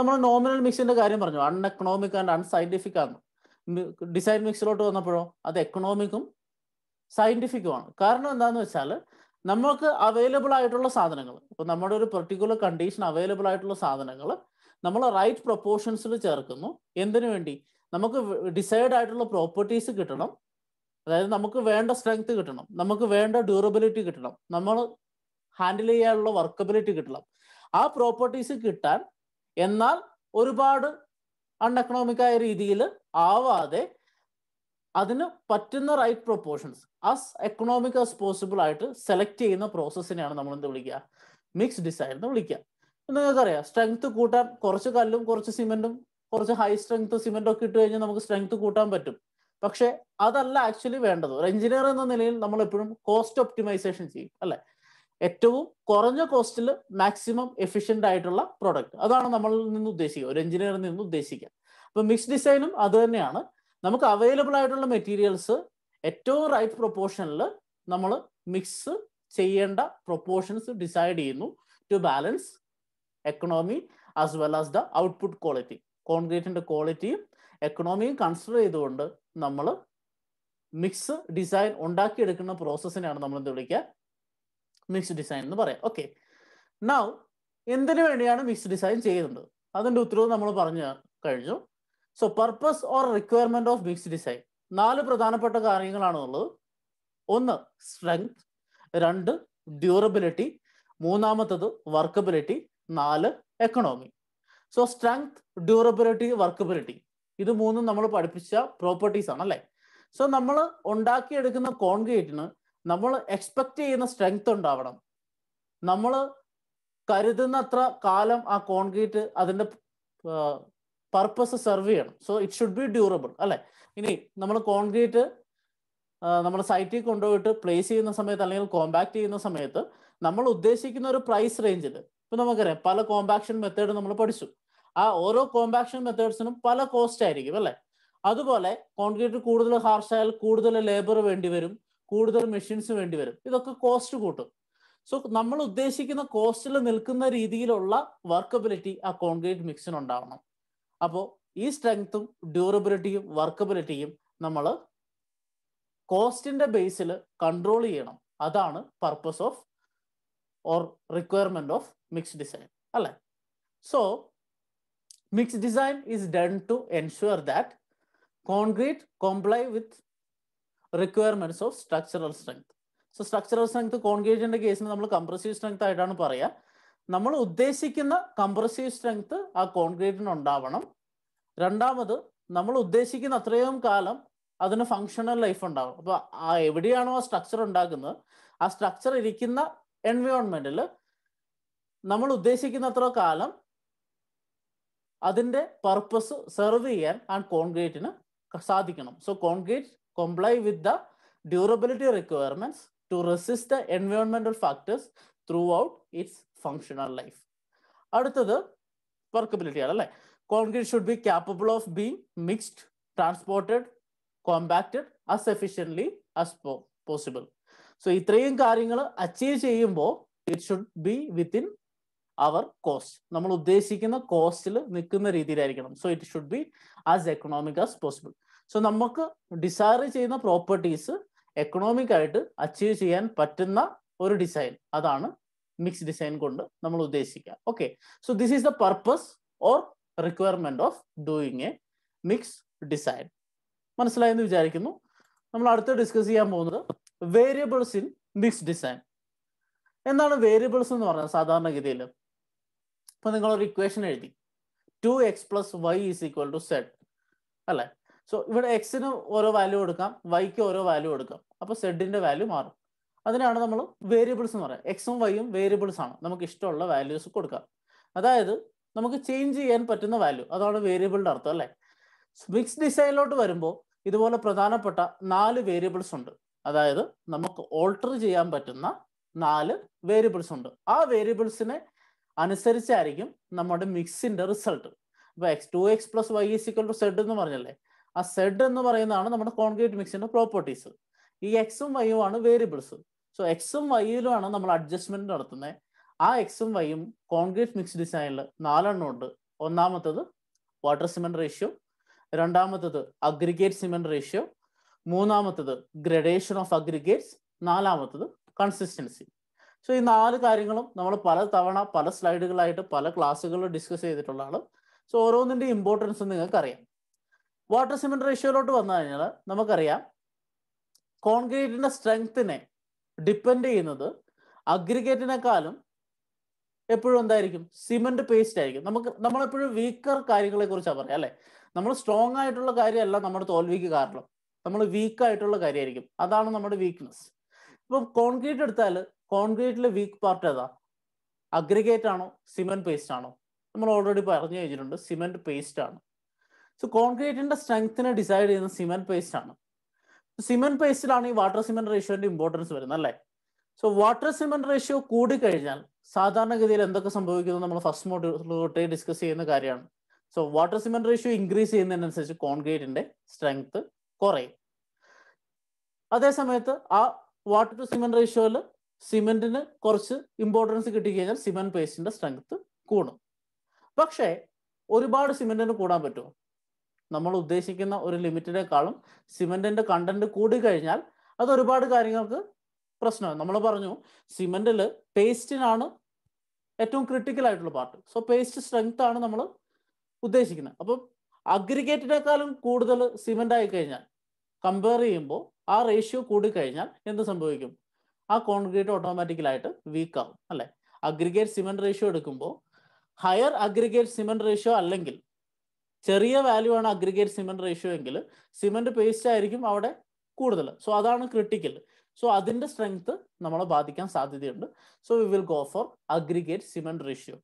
നമ്മൾ നോമിനൽ മിക്സിന്റെ കാര്യം പറഞ്ഞു അൺ എക്കണോമിക് ആൻഡ് അൺസൈന്റിഫിക് ആണ് ഡിസൈൻ മിക്സിലോട്ട് വന്നപ്പോഴോ അത് എക്കണോമിക്കും സയന്റിഫിക്കുമാണ് കാരണം എന്താണെന്ന് വെച്ചാൽ നമുക്ക് അവൈലബിൾ ആയിട്ടുള്ള സാധനങ്ങൾ ഇപ്പൊ നമ്മുടെ ഒരു പെർട്ടിക്കുലർ കണ്ടീഷൻ അവൈലബിൾ ആയിട്ടുള്ള സാധനങ്ങൾ നമ്മൾ റൈറ്റ് പ്രൊപ്പോർഷൻസിൽ ചേർക്കുന്നു എന്തിനു വേണ്ടി നമുക്ക് ഡിസൈഡ് ആയിട്ടുള്ള പ്രോപ്പർട്ടീസ് കിട്ടണം അതായത് നമുക്ക് വേണ്ട സ്ട്രെങ്ത് കിട്ടണം നമുക്ക് വേണ്ട ഡ്യൂറബിലിറ്റി കിട്ടണം നമ്മൾ ഹാൻഡിൽ ചെയ്യാനുള്ള വർക്കബിലിറ്റി കിട്ടണം ആ പ്രോപ്പർട്ടീസ് കിട്ടാൻ എന്നാൽ ഒരുപാട് അൺഎക്കണോമിക് ആയ രീതിയിൽ ആവാതെ അതിന് പറ്റുന്ന right proportions as economic as possible ആയിട്ട് സെലക്ട് ചെയ്യുന്ന പ്രോസസ്സിനെയാണ് നമ്മൾ എന്ത് വിളിക്കുക മിക്സ് ഡിസൈൻ എന്ന് വിളിക്കുക നിങ്ങൾക്കറിയാം സ്ട്രെങ്ത് കൂട്ടാൻ കുറച്ച് കല്ലും കുറച്ച് സിമെന്റും കുറച്ച് ഹൈ സ്ട്രെങ്ത് സിമെന്റും ഒക്കെ ഇട്ട് കഴിഞ്ഞാൽ നമുക്ക് സ്ട്രെങ്ത് കൂട്ടാൻ പറ്റും പക്ഷെ അതല്ല ആക്ച്വലി വേണ്ടത് ഒരു എഞ്ചിനീയർ എന്ന നിലയിൽ നമ്മൾ എപ്പോഴും കോസ്റ്റ് ഒപ്റ്റിമൈസേഷൻ ചെയ്യും അല്ലെ ഏറ്റവും കുറഞ്ഞ കോസ്റ്റിൽ മാക്സിമം എഫിഷ്യന്റ് ആയിട്ടുള്ള പ്രൊഡക്റ്റ് അതാണ് നമ്മളിൽ നിന്ന് ഉദ്ദേശിക്കുക ഒരു എഞ്ചിനീയറിൽ നിന്ന് ഉദ്ദേശിക്കുക അപ്പൊ മിക്സ് ഡിസൈനും അത് തന്നെയാണ് നമുക്ക് അവൈലബിൾ ആയിട്ടുള്ള മെറ്റീരിയൽസ് ഏറ്റവും റൈറ്റ് പ്രൊപ്പോർഷനിൽ നമ്മൾ മിക്സ് ചെയ്യേണ്ട പ്രൊപ്പോർഷൻസ് ഡിസൈഡ് ചെയ്യുന്നു to balance economy as well as the output quality കോൺക്രീറ്റിന്റെ ക്വാളിറ്റിയും എക്കണോമിയും കൺസിഡർ ചെയ്തുകൊണ്ട് നമ്മൾ മിക്സ് ഡിസൈൻ ഉണ്ടാക്കിയെടുക്കുന്ന പ്രോസസ്സിനെയാണ് നമ്മൾ എന്ത് വിളിക്കുക മിക്സ് ഡിസൈൻ എന്ന് പറയാം ഓക്കെ നൗ എന്തിനു വേണ്ടിയാണ് മിക്സ് ഡിസൈൻ ചെയ്യുന്നത് അതിന്റെ ഉത്തരവ് നമ്മൾ പറഞ്ഞു കഴിഞ്ഞു so purpose or requirement of mix design നാല് പ്രധാനപ്പെട്ട കാര്യങ്ങളാണ് ഉള്ളത് ഒന്ന് സ്ട്രെങ്ത് രണ്ട് ഡ്യൂറബിലിറ്റി മൂന്നാമത്തത് വർക്കബിലിറ്റി നാല് economy so strength durability workability ഇത് മൂന്നും നമ്മൾ പഠിപ്പിച്ച പ്രോപ്പർട്ടീസ് ആണ് അല്ലേ സോ നമ്മൾ ഉണ്ടാക്കിയെടുക്കുന്ന കോൺക്രീറ്റിന് നമ്മൾ എക്സ്പെക്ട് ചെയ്യുന്ന സ്ട്രെങ്ത് ഉണ്ടാവണം നമ്മൾ കരുതുന്നത്ര കാലം ആ കോൺക്രീറ്റ് അതിൻ്റെ പർപ്പസ് സെർവ് ചെയ്യണം so it should be durable അല്ലെ ഇനി നമ്മൾ കോൺക്രീറ്റ് നമ്മൾ സൈറ്റിൽ കൊണ്ടുപോയിട്ട് പ്ലേസ് ചെയ്യുന്ന സമയത്ത് അല്ലെങ്കിൽ കോമ്പാക്ട് ചെയ്യുന്ന സമയത്ത് നമ്മൾ ഉദ്ദേശിക്കുന്ന ഒരു പ്രൈസ് റേഞ്ചിൽ ഇപ്പൊ നമുക്കറിയാം പല കോമ്പാക്ഷൻ മെത്തേഡ് നമ്മൾ പഠിച്ചു ആ ഓരോ കോമ്പാക്ഷൻ മെത്തേഡ്സിനും പല കോസ്റ്റ് ആയിരിക്കും അല്ലെ അതുപോലെ കോൺക്രീറ്റ് കൂടുതൽ ഹാർഷ് ആയാൽ കൂടുതൽ ലേബർ വേണ്ടി വരും കൂടുതൽ മെഷീൻസ് വേണ്ടി വരും ഇതൊക്കെ കോസ്റ്റ് കൂട്ടും സോ നമ്മൾ ഉദ്ദേശിക്കുന്ന കോസ്റ്റിൽ നിൽക്കുന്ന രീതിയിലുള്ള വർക്കബിലിറ്റി ആ കോൺക്രീറ്റ് മിക്സിന് ഉണ്ടാവണം അപ്പോൾ ഈ സ്ട്രെങ്ത്തും ഡ്യൂറബിലിറ്റിയും വർക്കബിലിറ്റിയും നമ്മൾ കോസ്റ്റിന്റെ ബേസിൽ കൺട്രോൾ ചെയ്യണം അതാണ് purpose of or requirement of mix design അല്ലേ so mix design is done to ensure that concrete comply with requirements of structural strength so structural strength കോൺക്രീറ്റിന്റെ കേസിന് നമ്മൾ കംപ്രസീവ് സ്ട്രെങ്ത് ആയിട്ടാണ് പറയുക നമ്മൾ ഉദ്ദേശിക്കുന്ന കംപ്രസീവ് സ്ട്രെങ്ത് ആ കോൺക്രീറ്റിന് ഉണ്ടാവണം രണ്ടാമത് നമ്മൾ ഉദ്ദേശിക്കുന്ന അത്രയും കാലം അതിന് ഫങ്ഷണൽ ലൈഫ് ഉണ്ടാവും അപ്പൊ ആ എവിടെയാണോ ആ സ്ട്രക്ചർ ഉണ്ടാക്കുന്നത് ആ സ്ട്രക്ചർ ഇരിക്കുന്ന എൻവയോൺമെന്റിൽ നമ്മൾ ഉദ്ദേശിക്കുന്നത്ര കാലം അതിന്റെ പർപ്പസ് സെർവ് ചെയ്യാൻ ആ കോൺക്രീറ്റിന് സാധിക്കണം so concrete comply with the durability requirements to resist the എൻവയോൺമെന്റൽ factors throughout its functional life അടുത്തത് വർക്കബിലിറ്റി ആണ് അല്ലേ concrete should be capable of being mixed transported compacted as efficiently as possible so ഇത്രയും കാര്യങ്ങൾ achieve ചെയ്യുമ്പോൾ it should be within our cost നമ്മൾ ഉദ്ദേശിക്കുന്ന കോസ്റ്റിൽ നിൽക്കുന്ന രീതിയിലായിരിക്കണം so it should be as economic as possible so നമുക്ക് ഡിസയർ ചെയ്യുന്ന പ്രോപ്പർട്ടീസ് എക്കണോമിക് ആയിട്ട് അച്ചീവ് ചെയ്യാൻ പറ്റുന്ന ഒരു ഡിസൈൻ അതാണ് മിക്സ് ഡിസൈൻ കൊണ്ട് നമ്മൾ ഉദ്ദേശിക്കുക okay so this is the purpose or requirement of doing a mix design മനസ്സിലായെന്ന് വിചാരിക്കുന്നു നമ്മൾ അടുത്ത ഡിസ്കസ് ചെയ്യാൻ പോകുന്നത് വേരിയബിൾസ് ഇൻ മിക്സ് ഡിസൈൻ എന്താണ് വേരിയബിൾസ് എന്ന് പറഞ്ഞാൽ സാധാരണഗതിയിൽ ഇപ്പൊ ഒരു ഇക്വേഷൻ എഴുതി two x plus y is equal to z അല്ലെ സോ ഇവിടെ എക്സിന് ഓരോ വാല്യൂ കൊടുക്കാം വൈക്ക് ഓരോ വാല്യൂ കൊടുക്കാം അപ്പൊ സെഡിന്റെ വാല്യൂ മാറും അതിനാണ് നമ്മൾ വേരിയബിൾസ് എന്ന് പറയുക എക്സും വൈയും വേരിയബിൾസ് ആണ് നമുക്ക് ഇഷ്ടമുള്ള വാല്യൂസ് കൊടുക്കുക അതായത് നമുക്ക് ചേഞ്ച് ചെയ്യാൻ പറ്റുന്ന വാല്യൂ അതാണ് വേരിയബിളിന്റെ അർത്ഥം അല്ലേ മിക്സ് ഡിസൈനിലോട്ട് വരുമ്പോൾ ഇതുപോലെ പ്രധാനപ്പെട്ട നാല് വേരിയബിൾസ് ഉണ്ട് അതായത് നമുക്ക് ഓൾട്ടർ ചെയ്യാൻ പറ്റുന്ന നാല് വേരിയബിൾസ് ഉണ്ട് ആ വേരിയബിൾസിനെ അനുസരിച്ചായിരിക്കും നമ്മുടെ മിക്സിന്റെ റിസൾട്ട് ഇപ്പൊ x two x plus y equal to z എന്ന് പറഞ്ഞല്ലേ ആ സെഡ് എന്ന് പറയുന്നതാണ് നമ്മുടെ കോൺക്രീറ്റ് മിക്സിന്റെ പ്രോപ്പർട്ടീസ് ഈ എക്സും വൈയും ആണ് വേരിയബിൾസ് സോ എക്സും വൈയിലുമാണ് നമ്മൾ അഡ്ജസ്റ്റ്മെന്റ് നടത്തുന്നത് ആ എക്സും വൈയും കോൺക്രീറ്റ് മിക്സ് ഡിസൈനിൽ നാലെണ്ണം ഉണ്ട് ഒന്നാമത്തത് വാട്ടർ സിമെന്റ് റേഷ്യോ രണ്ടാമത്തത് അഗ്രിഗേറ്റ് സിമെന്റ് റേഷ്യോ മൂന്നാമത്തത് ഗ്രഡേഷൻ ഓഫ് അഗ്രിഗേറ്റ്സ് നാലാമത്തത് കൺസിസ്റ്റൻസി സോ ഈ നാല് കാര്യങ്ങളും നമ്മൾ പല തവണ പല സ്ലൈഡുകളായിട്ട് പല ക്ലാസ്സുകളിൽ ഡിസ്കസ് ചെയ്തിട്ടുള്ളതാണ് സോ ഓരോന്നിന്റെ ഇമ്പോർട്ടൻസ് നിങ്ങൾക്കറിയാം വാട്ടർ സിമെന്റ് റേഷ്യോയിലോട്ട് വന്നു കഴിഞ്ഞാൽ നമുക്കറിയാം കോൺക്രീറ്റിന്റെ സ്ട്രെങ്ത്തിനെ ഡിപ്പെൻഡ് ചെയ്യുന്നത് അഗ്രിഗേറ്റിനെക്കാളും എപ്പോഴും എന്തായിരിക്കും സിമെന്റ് പേസ്റ്റ് ആയിരിക്കും നമുക്ക് നമ്മളെപ്പോഴും വീക്കർ കാര്യങ്ങളെ കുറിച്ചാണ് പറയാം അല്ലെ നമ്മൾ സ്ട്രോങ് ആയിട്ടുള്ള കാര്യമല്ല നമ്മുടെ തോൽവിക്ക് കാരണം നമ്മൾ വീക്ക് ആയിട്ടുള്ള കാര്യമായിരിക്കും അതാണ് നമ്മുടെ വീക്ക്നെസ് ഇപ്പം കോൺക്രീറ്റ് എടുത്താൽ കോൺക്രീറ്റിലെ വീക്ക് പാർട്ട് ഏതാ അഗ്രിഗേറ്റ് ആണോ സിമെന്റ് പേസ്റ്റ് ആണോ നമ്മൾ ഓൾറെഡി പറഞ്ഞു കഴിഞ്ഞിട്ടുണ്ട് സിമെന്റ് പേസ്റ്റ് ആണ് സോ കോൺക്രീറ്റിന്റെ സ്ട്രെങ്ത്തിനെ ഡിസൈഡ് ചെയ്യുന്നത് സിമെന്റ് പേസ്റ്റ് ആണ് സിമെന്റ് പേസ്റ്റിലാണ് ഈ വാട്ടർ സിമെന്റ് റേഷ്യോന്റെ ഇമ്പോർട്ടൻസ് വരുന്നത് അല്ലേ സോ വാട്ടർ സിമെന്റ് റേഷ്യോ കഴിഞ്ഞാൽ സാധാരണഗതിയിൽ എന്തൊക്കെ സംഭവിക്കുന്നത് നമ്മൾ ഫസ്റ്റ് മോഡിലോട്ടേ ഡിസ്കസ് ചെയ്യുന്ന കാര്യമാണ് so water cement ratio increase ചെയ്യുന്നതിനനുസരിച്ച് കോൺക്രീറ്റിന്റെ സ്ട്രെങ്ത് കുറയും അതേസമയത്ത് ആ വാട്ടർ ടു സിമെന്റ് റേഷ്യോയിൽ സിമെന്റിന് കുറച്ച് ഇമ്പോർട്ടൻസ് കിട്ടിക്കഴിഞ്ഞാൽ സിമെന്റ് പേസ്റ്റിന്റെ സ്ട്രെങ്ത് കൂടും പക്ഷേ ഒരുപാട് സിമെന്റിന് കൂടാൻ പറ്റുമോ നമ്മൾ ഉദ്ദേശിക്കുന്ന ഒരു ലിമിറ്റിനേക്കാളും സിമെന്റിന്റെ കണ്ടന്റ് കൂടി കഴിഞ്ഞാൽ അത് ഒരുപാട് കാര്യങ്ങൾക്ക് പ്രശ്നമാണ് നമ്മൾ പറഞ്ഞു സിമെന്റിൽ പേസ്റ്റിനാണ് ഏറ്റവും ക്രിട്ടിക്കൽ ആയിട്ടുള്ള പാർട്ട് സോ പേസ്റ്റ് സ്ട്രെങ്ത് ആണ് നമ്മൾ ഉദ്ദേശിക്കുന്നത് അപ്പം അഗ്രിഗേറ്റിനേക്കാളും കൂടുതൽ സിമെന്റ് ആയി കഴിഞ്ഞാൽ കമ്പയർ ചെയ്യുമ്പോൾ ആ റേഷ്യോ കൂടി കഴിഞ്ഞാൽ എന്ത് സംഭവിക്കും ആ കോൺക്രീറ്റ് ഓട്ടോമാറ്റിക്കലായിട്ട് വീക്ക് ആവും അല്ലെ അഗ്രിഗേറ്റ് സിമെന്റ് റേഷ്യോ എടുക്കുമ്പോൾ ഹയർ അഗ്രിഗേറ്റ് സിമെന്റ് റേഷ്യോ അല്ലെങ്കിൽ ചെറിയ വാല്യൂ ആണ് അഗ്രിഗേറ്റ് സിമെന്റ് റേഷ്യോ എങ്കിൽ സിമെന്റ് പേസ്റ്റ് ആയിരിക്കും അവിടെ കൂടുതൽ സോ അതാണ് ക്രിട്ടിക്കൽ സോ അതിന്റെ സ്ട്രെങ്ത് നമ്മളെ ബാധിക്കാൻ സാധ്യതയുണ്ട് so we will go for aggregate cement ratio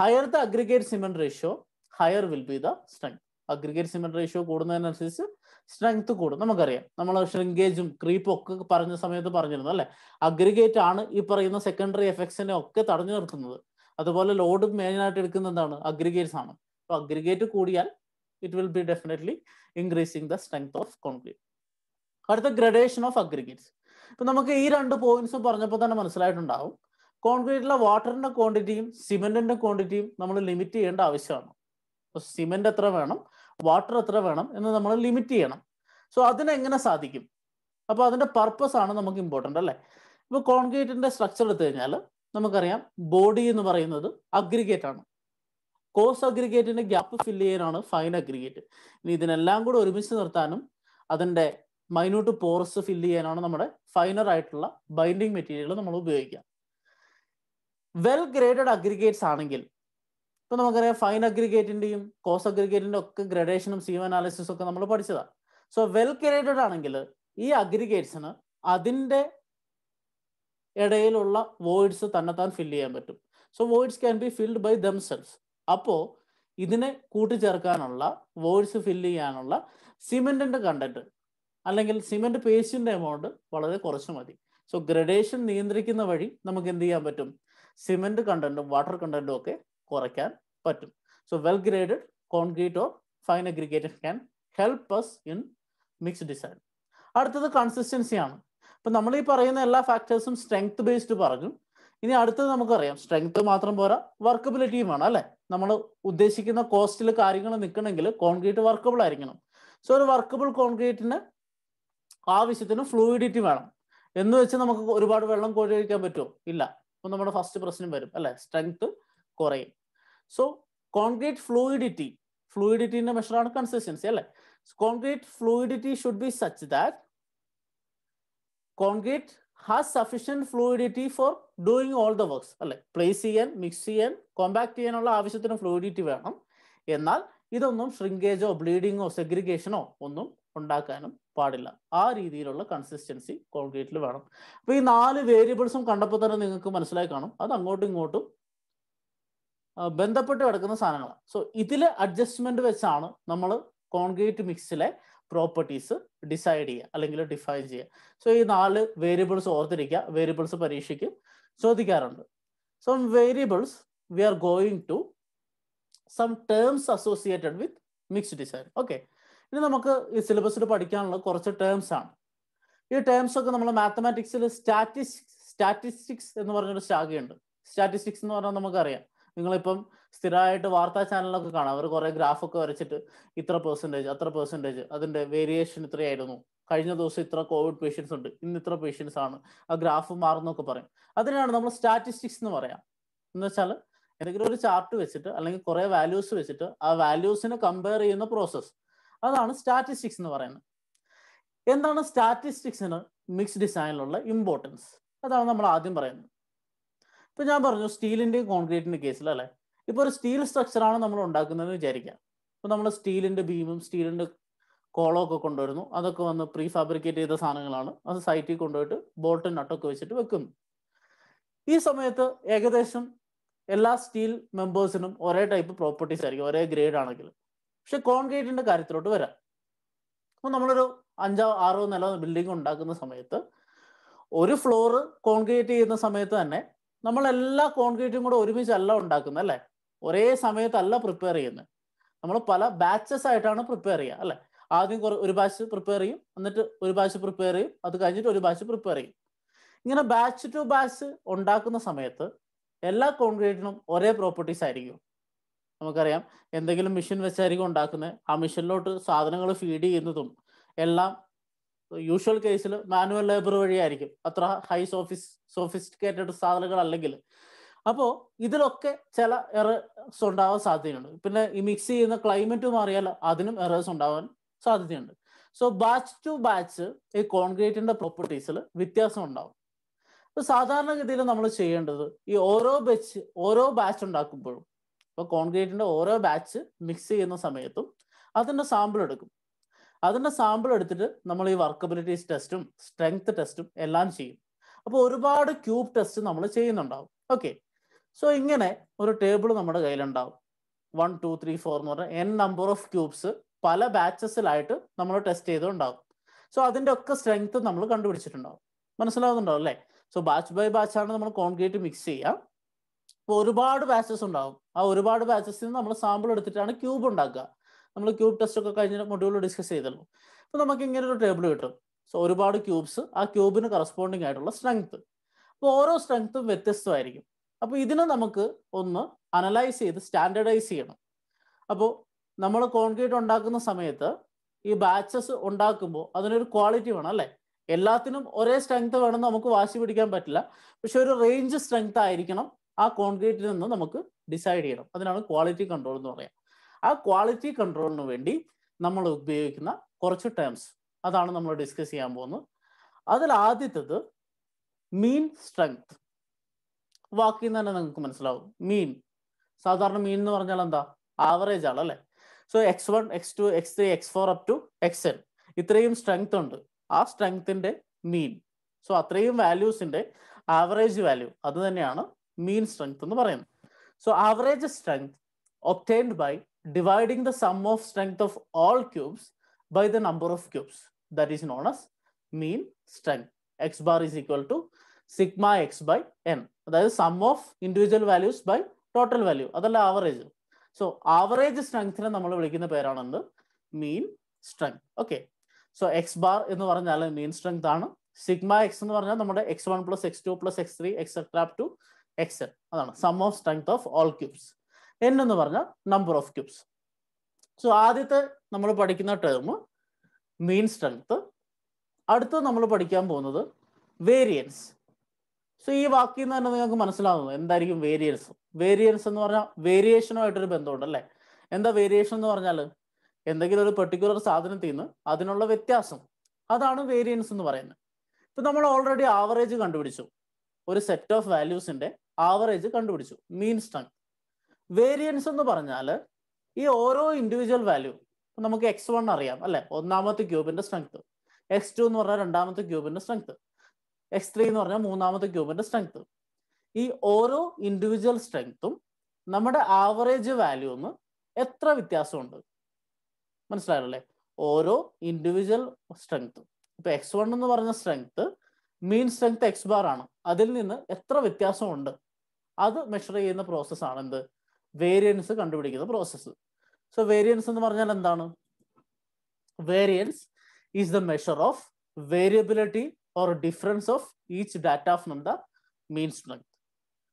higher the aggregate cement ratio higher will be the strength aggregate cement ratio കൂടുന്നതിനനുസരിച്ച് സ്ട്രെങ്ത് കൂടും നമുക്കറിയാം നമ്മൾ ഷ്രിങ്കേജും ക്രീപ്പും ഒക്കെ പറഞ്ഞ സമയത്ത് പറഞ്ഞിരുന്നു അല്ലെ അഗ്രിഗേറ്റ് ആണ് ഈ പറയുന്ന സെക്കൻഡറി എഫക്ട്സിനെ ഒക്കെ തടഞ്ഞു നിർത്തുന്നത് അതുപോലെ ലോഡ് മെയിൻ ആയിട്ട് എന്താണ് അഗ്രിഗേറ്റ്സ് ആണ് അപ്പോൾ അഗ്രിഗേറ്റ് കൂടിയാൽ it will be definitely increasing the strength of concrete അടുത്ത ഗ്രഡേഷൻ ഓഫ് അഗ്രിഗേറ്റ്സ് ഇപ്പൊ നമുക്ക് ഈ രണ്ട് പോയിന്റ്സ് പറഞ്ഞപ്പോൾ തന്നെ മനസ്സിലായിട്ടുണ്ടാവും കോൺക്രീറ്റിലെ വാട്ടറിന്റെ ക്വാണ്ടിറ്റിയും സിമെന്റിന്റെ ക്വാണ്ടിറ്റിയും നമ്മൾ ലിമിറ്റ് ചെയ്യേണ്ട ആവശ്യമാണ് അപ്പോൾ സിമെന്റ് എത്ര വേണം വാട്ടർ എത്ര വേണം എന്ന് നമ്മൾ ലിമിറ്റ് ചെയ്യണം സോ അതിനെങ്ങനെ സാധിക്കും അപ്പൊ അതിന്റെ പർപ്പസ് ആണ് നമുക്ക് ഇമ്പോർട്ടൻ്റ് അല്ലേ ഇപ്പൊ കോൺക്രീറ്റിന്റെ സ്ട്രക്ചർ എടുത്തു കഴിഞ്ഞാൽ നമുക്കറിയാം ബോഡി എന്ന് പറയുന്നത് അഗ്രിഗേറ്റ് ആണ് കോസ് അഗ്രിഗേറ്റിന്റെ ഗ്യാപ്പ് ഫില്ല് ചെയ്യാനാണ് ഫൈൻ അഗ്രിഗേറ്റ് ഇനി ഇതിനെല്ലാം കൂടെ ഒരുമിച്ച് നിർത്താനും അതിന്റെ മൈന്യൂട്ട് പോറസ് ഫില്ല് ചെയ്യാനാണ് നമ്മുടെ ഫൈനർ ആയിട്ടുള്ള ബൈൻഡിങ് മെറ്റീരിയൽ നമ്മൾ ഉപയോഗിക്കുക വെൽ ഗ്രേഡഡ് അഗ്രിഗേറ്റ്സ് ആണെങ്കിൽ ഇപ്പൊ നമുക്കറിയാം ഫൈൻ അഗ്രിഗേറ്റിന്റെയും കോസ് അഗ്രിഗേറ്റിന്റെ ഒക്കെ ഗ്രഡേഷനും സീം അനാലിസിസും ഒക്കെ നമ്മൾ പഠിച്ചതാണ് സോ വെൽ ഗ്രേഡഡ് ആണെങ്കിൽ ഈ അഗ്രിഗേറ്റ്സിന് അതിന്റെ ഇടയിലുള്ള വോയിഡ്സ് തന്നെത്താൻ ഫില്ല് ചെയ്യാൻ പറ്റും so voids can be filled by themselves അപ്പോൾ ഇതിനെ കൂട്ടിച്ചേർക്കാനുള്ള വോയിസ് ഫില്ല് ചെയ്യാനുള്ള സിമെൻറ്റിൻ്റെ കണ്ടന്റ് അല്ലെങ്കിൽ സിമെൻറ്റ് പേസ്റ്റിന്റെ എമൗണ്ട് വളരെ കുറച്ച് മതി സോ ഗ്രഡേഷൻ നിയന്ത്രിക്കുന്ന വഴി നമുക്ക് എന്ത് ചെയ്യാൻ പറ്റും സിമെൻറ്റ് കണ്ടന്റും വാട്ടർ കണ്ടന്റും ഒക്കെ കുറയ്ക്കാൻ പറ്റും so well graded concrete or fine aggregated can help us in mix design അടുത്തത് കൺസിസ്റ്റൻസി ആണ് നമ്മൾ ഈ പറയുന്ന എല്ലാ ഫാക്ടേഴ്സും സ്ട്രെങ്ത് ബേസ്ഡ് പറഞ്ഞു ഇനി അടുത്തത് നമുക്കറിയാം സ്ട്രെങ്ത് മാത്രം പോരാ വർക്കബിലിറ്റിയും വേണം അല്ലേ നമ്മൾ ഉദ്ദേശിക്കുന്ന കോസ്റ്റിൽ കാര്യങ്ങൾ നിൽക്കണമെങ്കിൽ കോൺക്രീറ്റ് വർക്കബിൾ ആയിരിക്കണം സോ ഒരു വർക്കബിൾ കോൺക്രീറ്റിന് ആവശ്യത്തിന് ഫ്ലൂയിഡിറ്റി വേണം എന്ന് വെച്ച് നമുക്ക് ഒരുപാട് വെള്ളം കോഴിക്കാൻ പറ്റുമോ ഇല്ല അപ്പം നമ്മുടെ ഫസ്റ്റ് പ്രശ്നം വരും അല്ലെ സ്ട്രെങ്ത് കുറയും സോ കോൺക്രീറ്റ് ഫ്ലൂയിഡിറ്റി ഫ്ലൂയിഡിറ്റിന്റെ മെഷറാണ് കൺസിസ്റ്റൻസി അല്ലെ concrete fluidity should be such that concrete has sufficient fluidity for doing all the works അല്ലെ പ്ലേസ് ചെയ്യാൻ മിക്സ് ചെയ്യാൻ കോമ്പാക്ട് ചെയ്യാനുള്ള ആവശ്യത്തിന് ഫ്ലൂയിഡിറ്റി വേണം എന്നാൽ ഇതൊന്നും ഷ്രിങ്കേജോ ബ്ലീഡിങ്ങോ സെഗ്രിഗേഷനോ ഒന്നും ഉണ്ടാക്കാനും പാടില്ല ആ രീതിയിലുള്ള കൺസിസ്റ്റൻസി കോൺക്രീറ്റിൽ വേണം അപ്പൊ ഈ നാല് വേരിയബിൾസും കണ്ടപ്പോൾ തന്നെ നിങ്ങൾക്ക് മനസ്സിലായി കാണും അത് അങ്ങോട്ടും ഇങ്ങോട്ടും ബന്ധപ്പെട്ട് കിടക്കുന്ന സാധനങ്ങളാണ് സോ ഇതിലെ അഡ്ജസ്റ്റ്മെന്റ് വെച്ചാണ് നമ്മൾ കോൺക്രീറ്റ് മിക്സിലെ പ്രോപ്പർട്ടീസ് ഡിസൈഡ് ചെയ്യുക അല്ലെങ്കിൽ ഡിഫൈൻ ചെയ്യുക സോ ഈ നാല് വേരിയബിൾസ് ഓർത്തിരിക്കുക വേരിയബിൾസ് പരീക്ഷയ്ക്ക് ചോദിക്കാറുണ്ട് so variables we are going to some terms associated with mix design okay ഇനി നമുക്ക് ഈ സിലബസിൽ പഠിക്കാനുള്ള കുറച്ച് ടേംസ് ആണ് ഈ ടേംസ് ഒക്കെ നമ്മൾ മാത്തമാറ്റിക്സിൽ സ്റ്റാറ്റിസ്റ്റിക്സ് സ്റ്റാറ്റിസ്റ്റിക്സ് എന്ന് പറഞ്ഞൊരു ശാഖയുണ്ട് സ്റ്റാറ്റിസ്റ്റിക്സ് എന്ന് പറഞ്ഞാൽ നമുക്കറിയാം നിങ്ങളിപ്പം സ്ഥിരമായിട്ട് വാർത്താ ചാനലിലൊക്കെ കാണാം അവർ കുറെ ഗ്രാഫൊക്കെ വരച്ചിട്ട് ഇത്ര പെർസെൻറ്റേജ് അത്ര പെർസെൻറ്റേജ് അതിന്റെ വേരിയേഷൻ ഇത്രയായിരുന്നു കഴിഞ്ഞ ദിവസം ഇത്ര കോവിഡ് പേഷ്യൻസ് ഉണ്ട് ഇന്ന് ഇത്ര പേഷ്യൻസ് ആണ് ആ ഗ്രാഫ് മാറുന്നൊക്കെ പറയും അതിനാണ് നമ്മൾ സ്റ്റാറ്റിസ്റ്റിക്സ് എന്ന് പറയാം എന്ന് വെച്ചാൽ എന്തെങ്കിലും ഒരു ചാർട്ട് വെച്ചിട്ട് അല്ലെങ്കിൽ കുറെ വാല്യൂസ് വെച്ചിട്ട് ആ വാല്യൂസിനെ കമ്പയർ ചെയ്യുന്ന പ്രോസസ്സ് അതാണ് സ്റ്റാറ്റിസ്റ്റിക്സ് എന്ന് പറയുന്നത് എന്താണ് സ്റ്റാറ്റിസ്റ്റിക്സിന് മിക്സ് ഡിസൈനിലുള്ള ഇമ്പോർട്ടൻസ് അതാണ് നമ്മൾ ആദ്യം പറയുന്നത് ഇപ്പൊ ഞാൻ പറഞ്ഞു സ്റ്റീലിന്റെയും കോൺക്രീറ്റിന്റെ കേസിലല്ലേ ഇപ്പൊ ഒരു സ്റ്റീൽ സ്ട്രക്ചറാണ് നമ്മൾ ഉണ്ടാക്കുന്നത് വിചാരിക്കാം ഇപ്പൊ നമ്മൾ സ്റ്റീലിന്റെ ബീമും സ്റ്റീലിന്റെ കോളം ഒക്കെ കൊണ്ടുവരുന്നു അതൊക്കെ വന്ന് പ്രീ ഫാബ്രിക്കേറ്റ് ചെയ്ത സാധനങ്ങളാണ് അത് സൈറ്റിൽ കൊണ്ടുപോയിട്ട് ബോൾട്ട് നട്ടൊക്കെ വെച്ചിട്ട് വെക്കുന്നു ഈ സമയത്ത് ഏകദേശം എല്ലാ സ്റ്റീൽ മെമ്പേഴ്സിനും ഒരേ ടൈപ്പ് പ്രോപ്പർട്ടീസ് ആയിരിക്കും ഒരേ ഗ്രേഡ് ആണെങ്കിൽ പക്ഷെ കോൺക്രീറ്റിന്റെ കാര്യത്തിലോട്ട് വരാം അപ്പൊ നമ്മളൊരു അഞ്ചോ ആറോ നില ബിൽഡിംഗ് ഉണ്ടാക്കുന്ന സമയത്ത് ഒരു ഫ്ലോർ കോൺക്രീറ്റ് ചെയ്യുന്ന സമയത്ത് തന്നെ നമ്മൾ എല്ലാ കോൺക്രീറ്റും കൂടെ ഒരുമിച്ചല്ല ഉണ്ടാക്കുന്നത് അല്ലെ ഒരേ സമയത്തല്ല പ്രിപ്പയർ ചെയ്യുന്നത് നമ്മൾ പല ബാച്ചസ് ആയിട്ടാണ് പ്രിപ്പയർ ചെയ്യുക അല്ലേ ആദ്യം ഒരു ബാച്ച് പ്രിപ്പയർ ചെയ്യും എന്നിട്ട് ഒരു ബാച്ച് പ്രിപ്പയർ ചെയ്യും അത് കഴിഞ്ഞിട്ട് ഒരു ബാച്ച് പ്രിപ്പയർ ചെയ്യും ഇങ്ങനെ ബാച്ച് ടു ബാച്ച് ഉണ്ടാക്കുന്ന സമയത്ത് എല്ലാ കോൺക്രീറ്റിനും ഒരേ പ്രോപ്പർട്ടീസ് ആയിരിക്കും നമുക്കറിയാം എന്തെങ്കിലും മിഷൻ വെച്ചായിരിക്കും ഉണ്ടാക്കുന്നത് ആ മിഷനിലോട്ട് സാധനങ്ങൾ ഫീഡ് ചെയ്യുന്നതും എല്ലാം യൂഷ്വൽ കേസിൽ മാനുവൽ ലേബർ വഴിയായിരിക്കും അത്ര ഹൈ സോഫിസ് സോഫിസ്റ്റിക്കേറ്റഡ് സാധനങ്ങൾ അല്ലെങ്കിൽ അപ്പോൾ ഇതിലൊക്കെ ചില എറേഴ്സ് ഉണ്ടാവാൻ സാധ്യതയുണ്ട് പിന്നെ ഈ മിക്സ് ചെയ്യുന്ന ക്ലൈമറ്റ് മാറിയാൽ അതിനും എറേഴ്സ് ഉണ്ടാവാൻ സാധ്യതയുണ്ട് സോ ബാച്ച് ടു ബാച്ച് ഈ കോൺക്രീറ്റിന്റെ പ്രോപ്പർട്ടീസിൽ വ്യത്യാസം ഉണ്ടാവും ഇപ്പൊ സാധാരണഗതിയിൽ നമ്മൾ ചെയ്യേണ്ടത് ഈ ഓരോ ബച്ച് ഓരോ ബാച്ച് ഉണ്ടാക്കുമ്പോഴും ഇപ്പൊ കോൺക്രീറ്റിന്റെ ഓരോ ബാച്ച് മിക്സ് ചെയ്യുന്ന സമയത്തും അതിന്റെ സാമ്പിൾ എടുക്കും അതിൻ്റെ സാമ്പിൾ എടുത്തിട്ട് നമ്മൾ ഈ വർക്കബിലിറ്റീസ് ടെസ്റ്റും സ്ട്രെങ്ത് ടെസ്റ്റും എല്ലാം ചെയ്യും അപ്പോൾ ഒരുപാട് ക്യൂബ് ടെസ്റ്റ് നമ്മൾ ചെയ്യുന്നുണ്ടാവും ഓക്കെ സോ ഇങ്ങനെ ഒരു ടേബിൾ നമ്മുടെ കയ്യിലുണ്ടാവും വൺ ടു ത്രീ ഫോർ എന്ന് പറഞ്ഞ എൻ നമ്പർ ഓഫ് ക്യൂബ്സ് പല ബാച്ചസിലായിട്ട് നമ്മൾ ടെസ്റ്റ് ചെയ്തുണ്ടാവും സോ അതിൻ്റെ ഒക്കെ സ്ട്രെങ്ത് നമ്മൾ കണ്ടുപിടിച്ചിട്ടുണ്ടാവും മനസ്സിലാവുന്നുണ്ടാവും അല്ലേ സോ ബാച്ച് ബൈ ബാച്ചാണ് നമ്മൾ കോൺക്രീറ്റ് മിക്സ് ചെയ്യുക അപ്പോൾ ഒരുപാട് ബാച്ചസ് ഉണ്ടാവും ആ ഒരുപാട് ബാച്ചസിൽ നിന്ന് നമ്മൾ സാമ്പിൾ എടുത്തിട്ടാണ് ക്യൂബ് ഉണ്ടാക്കുക നമ്മൾ ക്യൂബ് ടെസ്റ്റ് ഒക്കെ കഴിഞ്ഞ മൊഡ്യൂൾ ഡിസ്കസ് ചെയ്തല്ലോ അപ്പോൾ നമുക്ക് ഇങ്ങനെ ഒരു ടേബിൾ കിട്ടും സോ ഒരുപാട് ക്യൂബ്സ് ആ ക്യൂബിന് കറസ്പോണ്ടിങ് ആയിട്ടുള്ള സ്ട്രെങ്ത് അപ്പോൾ ഓരോ സ്ട്രെങ്ത്തും വ്യത്യസ്തമായിരിക്കും അപ്പോൾ ഇതിനെ നമുക്ക് ഒന്ന് അനലൈസ് ചെയ്ത് സ്റ്റാൻഡേർഡൈസ് ചെയ്യണം അപ്പോൾ നമ്മൾ കോൺക്രീറ്റ് ഉണ്ടാക്കുന്ന സമയത്ത് ഈ ബാച്ചസ് ഉണ്ടാക്കുമ്പോൾ അതിനൊരു ക്വാളിറ്റി വേണം അല്ലേ എല്ലാത്തിനും ഒരേ സ്ട്രെങ്ത് വേണമെന്ന് നമുക്ക് വാശി പിടിക്കാൻ പറ്റില്ല പക്ഷെ ഒരു റേഞ്ച് സ്ട്രെങ്ത് ആയിരിക്കണം ആ കോൺക്രീറ്റിൽ നിന്ന് നമുക്ക് ഡിസൈഡ് ചെയ്യണം അതിനാണ് ക്വാളിറ്റി കൺട്രോൾ എന്ന് പറയാം ആ ക്വാളിറ്റി കൺട്രോളിന് വേണ്ടി നമ്മൾ ഉപയോഗിക്കുന്ന കുറച്ച് ടേംസ് അതാണ് നമ്മൾ ഡിസ്കസ് ചെയ്യാൻ പോകുന്നത് അതിൽ ആദ്യത്തത് മീൻ സ്ട്രെങ്ത് വാക്കിൽ നിന്ന് തന്നെ നിങ്ങൾക്ക് മനസ്സിലാവും മീൻ സാധാരണ മീൻ എന്ന് പറഞ്ഞാൽ എന്താ ആവറേജ് ആണ് അല്ലേ so x one x two x three x four up to x n ഇത്രയും സ്ട്രെങ്ത് ഉണ്ട് ആ സ്ട്രെങ്ത്തിന്റെ മീൻ സോ അത്രയും വാല്യൂസിന്റെ ആവറേജ് വാല്യൂ അത് തന്നെയാണ് മീൻ സ്ട്രെങ്ത് എന്ന് പറയുന്നത് so average strength obtained by dividing the sum of strength of all cubes by the number of cubes. That is known as mean strength. X bar is equal to sigma x by n. അതായത് sum of individual values by total value അതല്ല average so average സ്ട്രെങ്ത്തിനെ നമ്മൾ വിളിക്കുന്ന പേരാണെന്ത് mean strength okay so x bar എന്ന് പറഞ്ഞാൽ mean strength ആണ് sigma x എന്ന് പറഞ്ഞാൽ നമ്മുടെ x one plus x two plus x three etcetera up to x n അതാണ് sum of strength of all cubes n എന്ന് പറഞ്ഞ നമ്പർ ഓഫ് ക്യൂബ്സ് സോ ആദ്യത്തെ നമ്മൾ പഠിക്കുന്ന ടേം മീൻ സ്ട്രെങ്ത് അടുത്തത് നമ്മൾ പഠിക്കാൻ പോകുന്നത് വേരിയൻസ് സോ ഈ വാക്കിൽ നിന്ന് തന്നെ നിങ്ങൾക്ക് മനസ്സിലാവുന്നു എന്തായിരിക്കും വേരിയൻസ് വേരിയൻസ് എന്ന് പറഞ്ഞാൽ വേരിയേഷനുമായിട്ടൊരു ബന്ധമുണ്ട് അല്ലേ എന്താ വേരിയേഷൻ എന്ന് പറഞ്ഞാൽ എന്തെങ്കിലും ഒരു പെർട്ടിക്കുലർ സാധനത്തിൽ നിന്ന് അതിനുള്ള വ്യത്യാസം അതാണ് വേരിയൻസ് എന്ന് പറയുന്നത് ഇപ്പൊ നമ്മൾ ഓൾറെഡി ആവറേജ് കണ്ടുപിടിച്ചു ഒരു സെറ്റ് ഓഫ് വാല്യൂസിന്റെ ആവറേജ് കണ്ടുപിടിച്ചു മീൻ സ്ട്രെങ്ത് വേരിയൻസ് എന്ന് പറഞ്ഞാൽ ഈ ഓരോ ഇൻഡിവിജ്വൽ വാല്യൂ നമുക്ക് എക്സ് വൺ അറിയാം അല്ലെ ഒന്നാമത്തെ ക്യൂബിന്റെ സ്ട്രെങ്ത് എക്സ് ടു എന്ന് പറഞ്ഞാൽ രണ്ടാമത്തെ ക്യൂബിന്റെ സ്ട്രെങ്ത് എക്സ് ത്രീ എന്ന് പറഞ്ഞാൽ മൂന്നാമത്തെ ക്യൂബിന്റെ സ്ട്രെങ്ത് ഈ ഓരോ ഇൻഡിവിജ്വൽ സ്ട്രെങ്ത്തും നമ്മുടെ ആവറേജ് വാല്യൂന്ന് എത്ര വ്യത്യാസമുണ്ട് മനസ്സിലായല്ലേ ഓരോ ഇൻഡിവിജ്വൽ സ്ട്രെങ്ത്തും ഇപ്പൊ എക്സ് വൺ എന്ന് പറഞ്ഞ strength mean strength x bar ആണ് അതിൽ നിന്ന് എത്ര വ്യത്യാസമുണ്ട് അത് മെഷർ ചെയ്യുന്ന പ്രോസസ്സാണ് എന്ത് വേരിയൻസ് കണ്ടുപിടിക്കുന്ന പ്രോസസ്സ് സോ വേരിയൻസ് എന്ന് പറഞ്ഞാൽ എന്താണ് variance is the measure of variability or difference of each data from the mean strength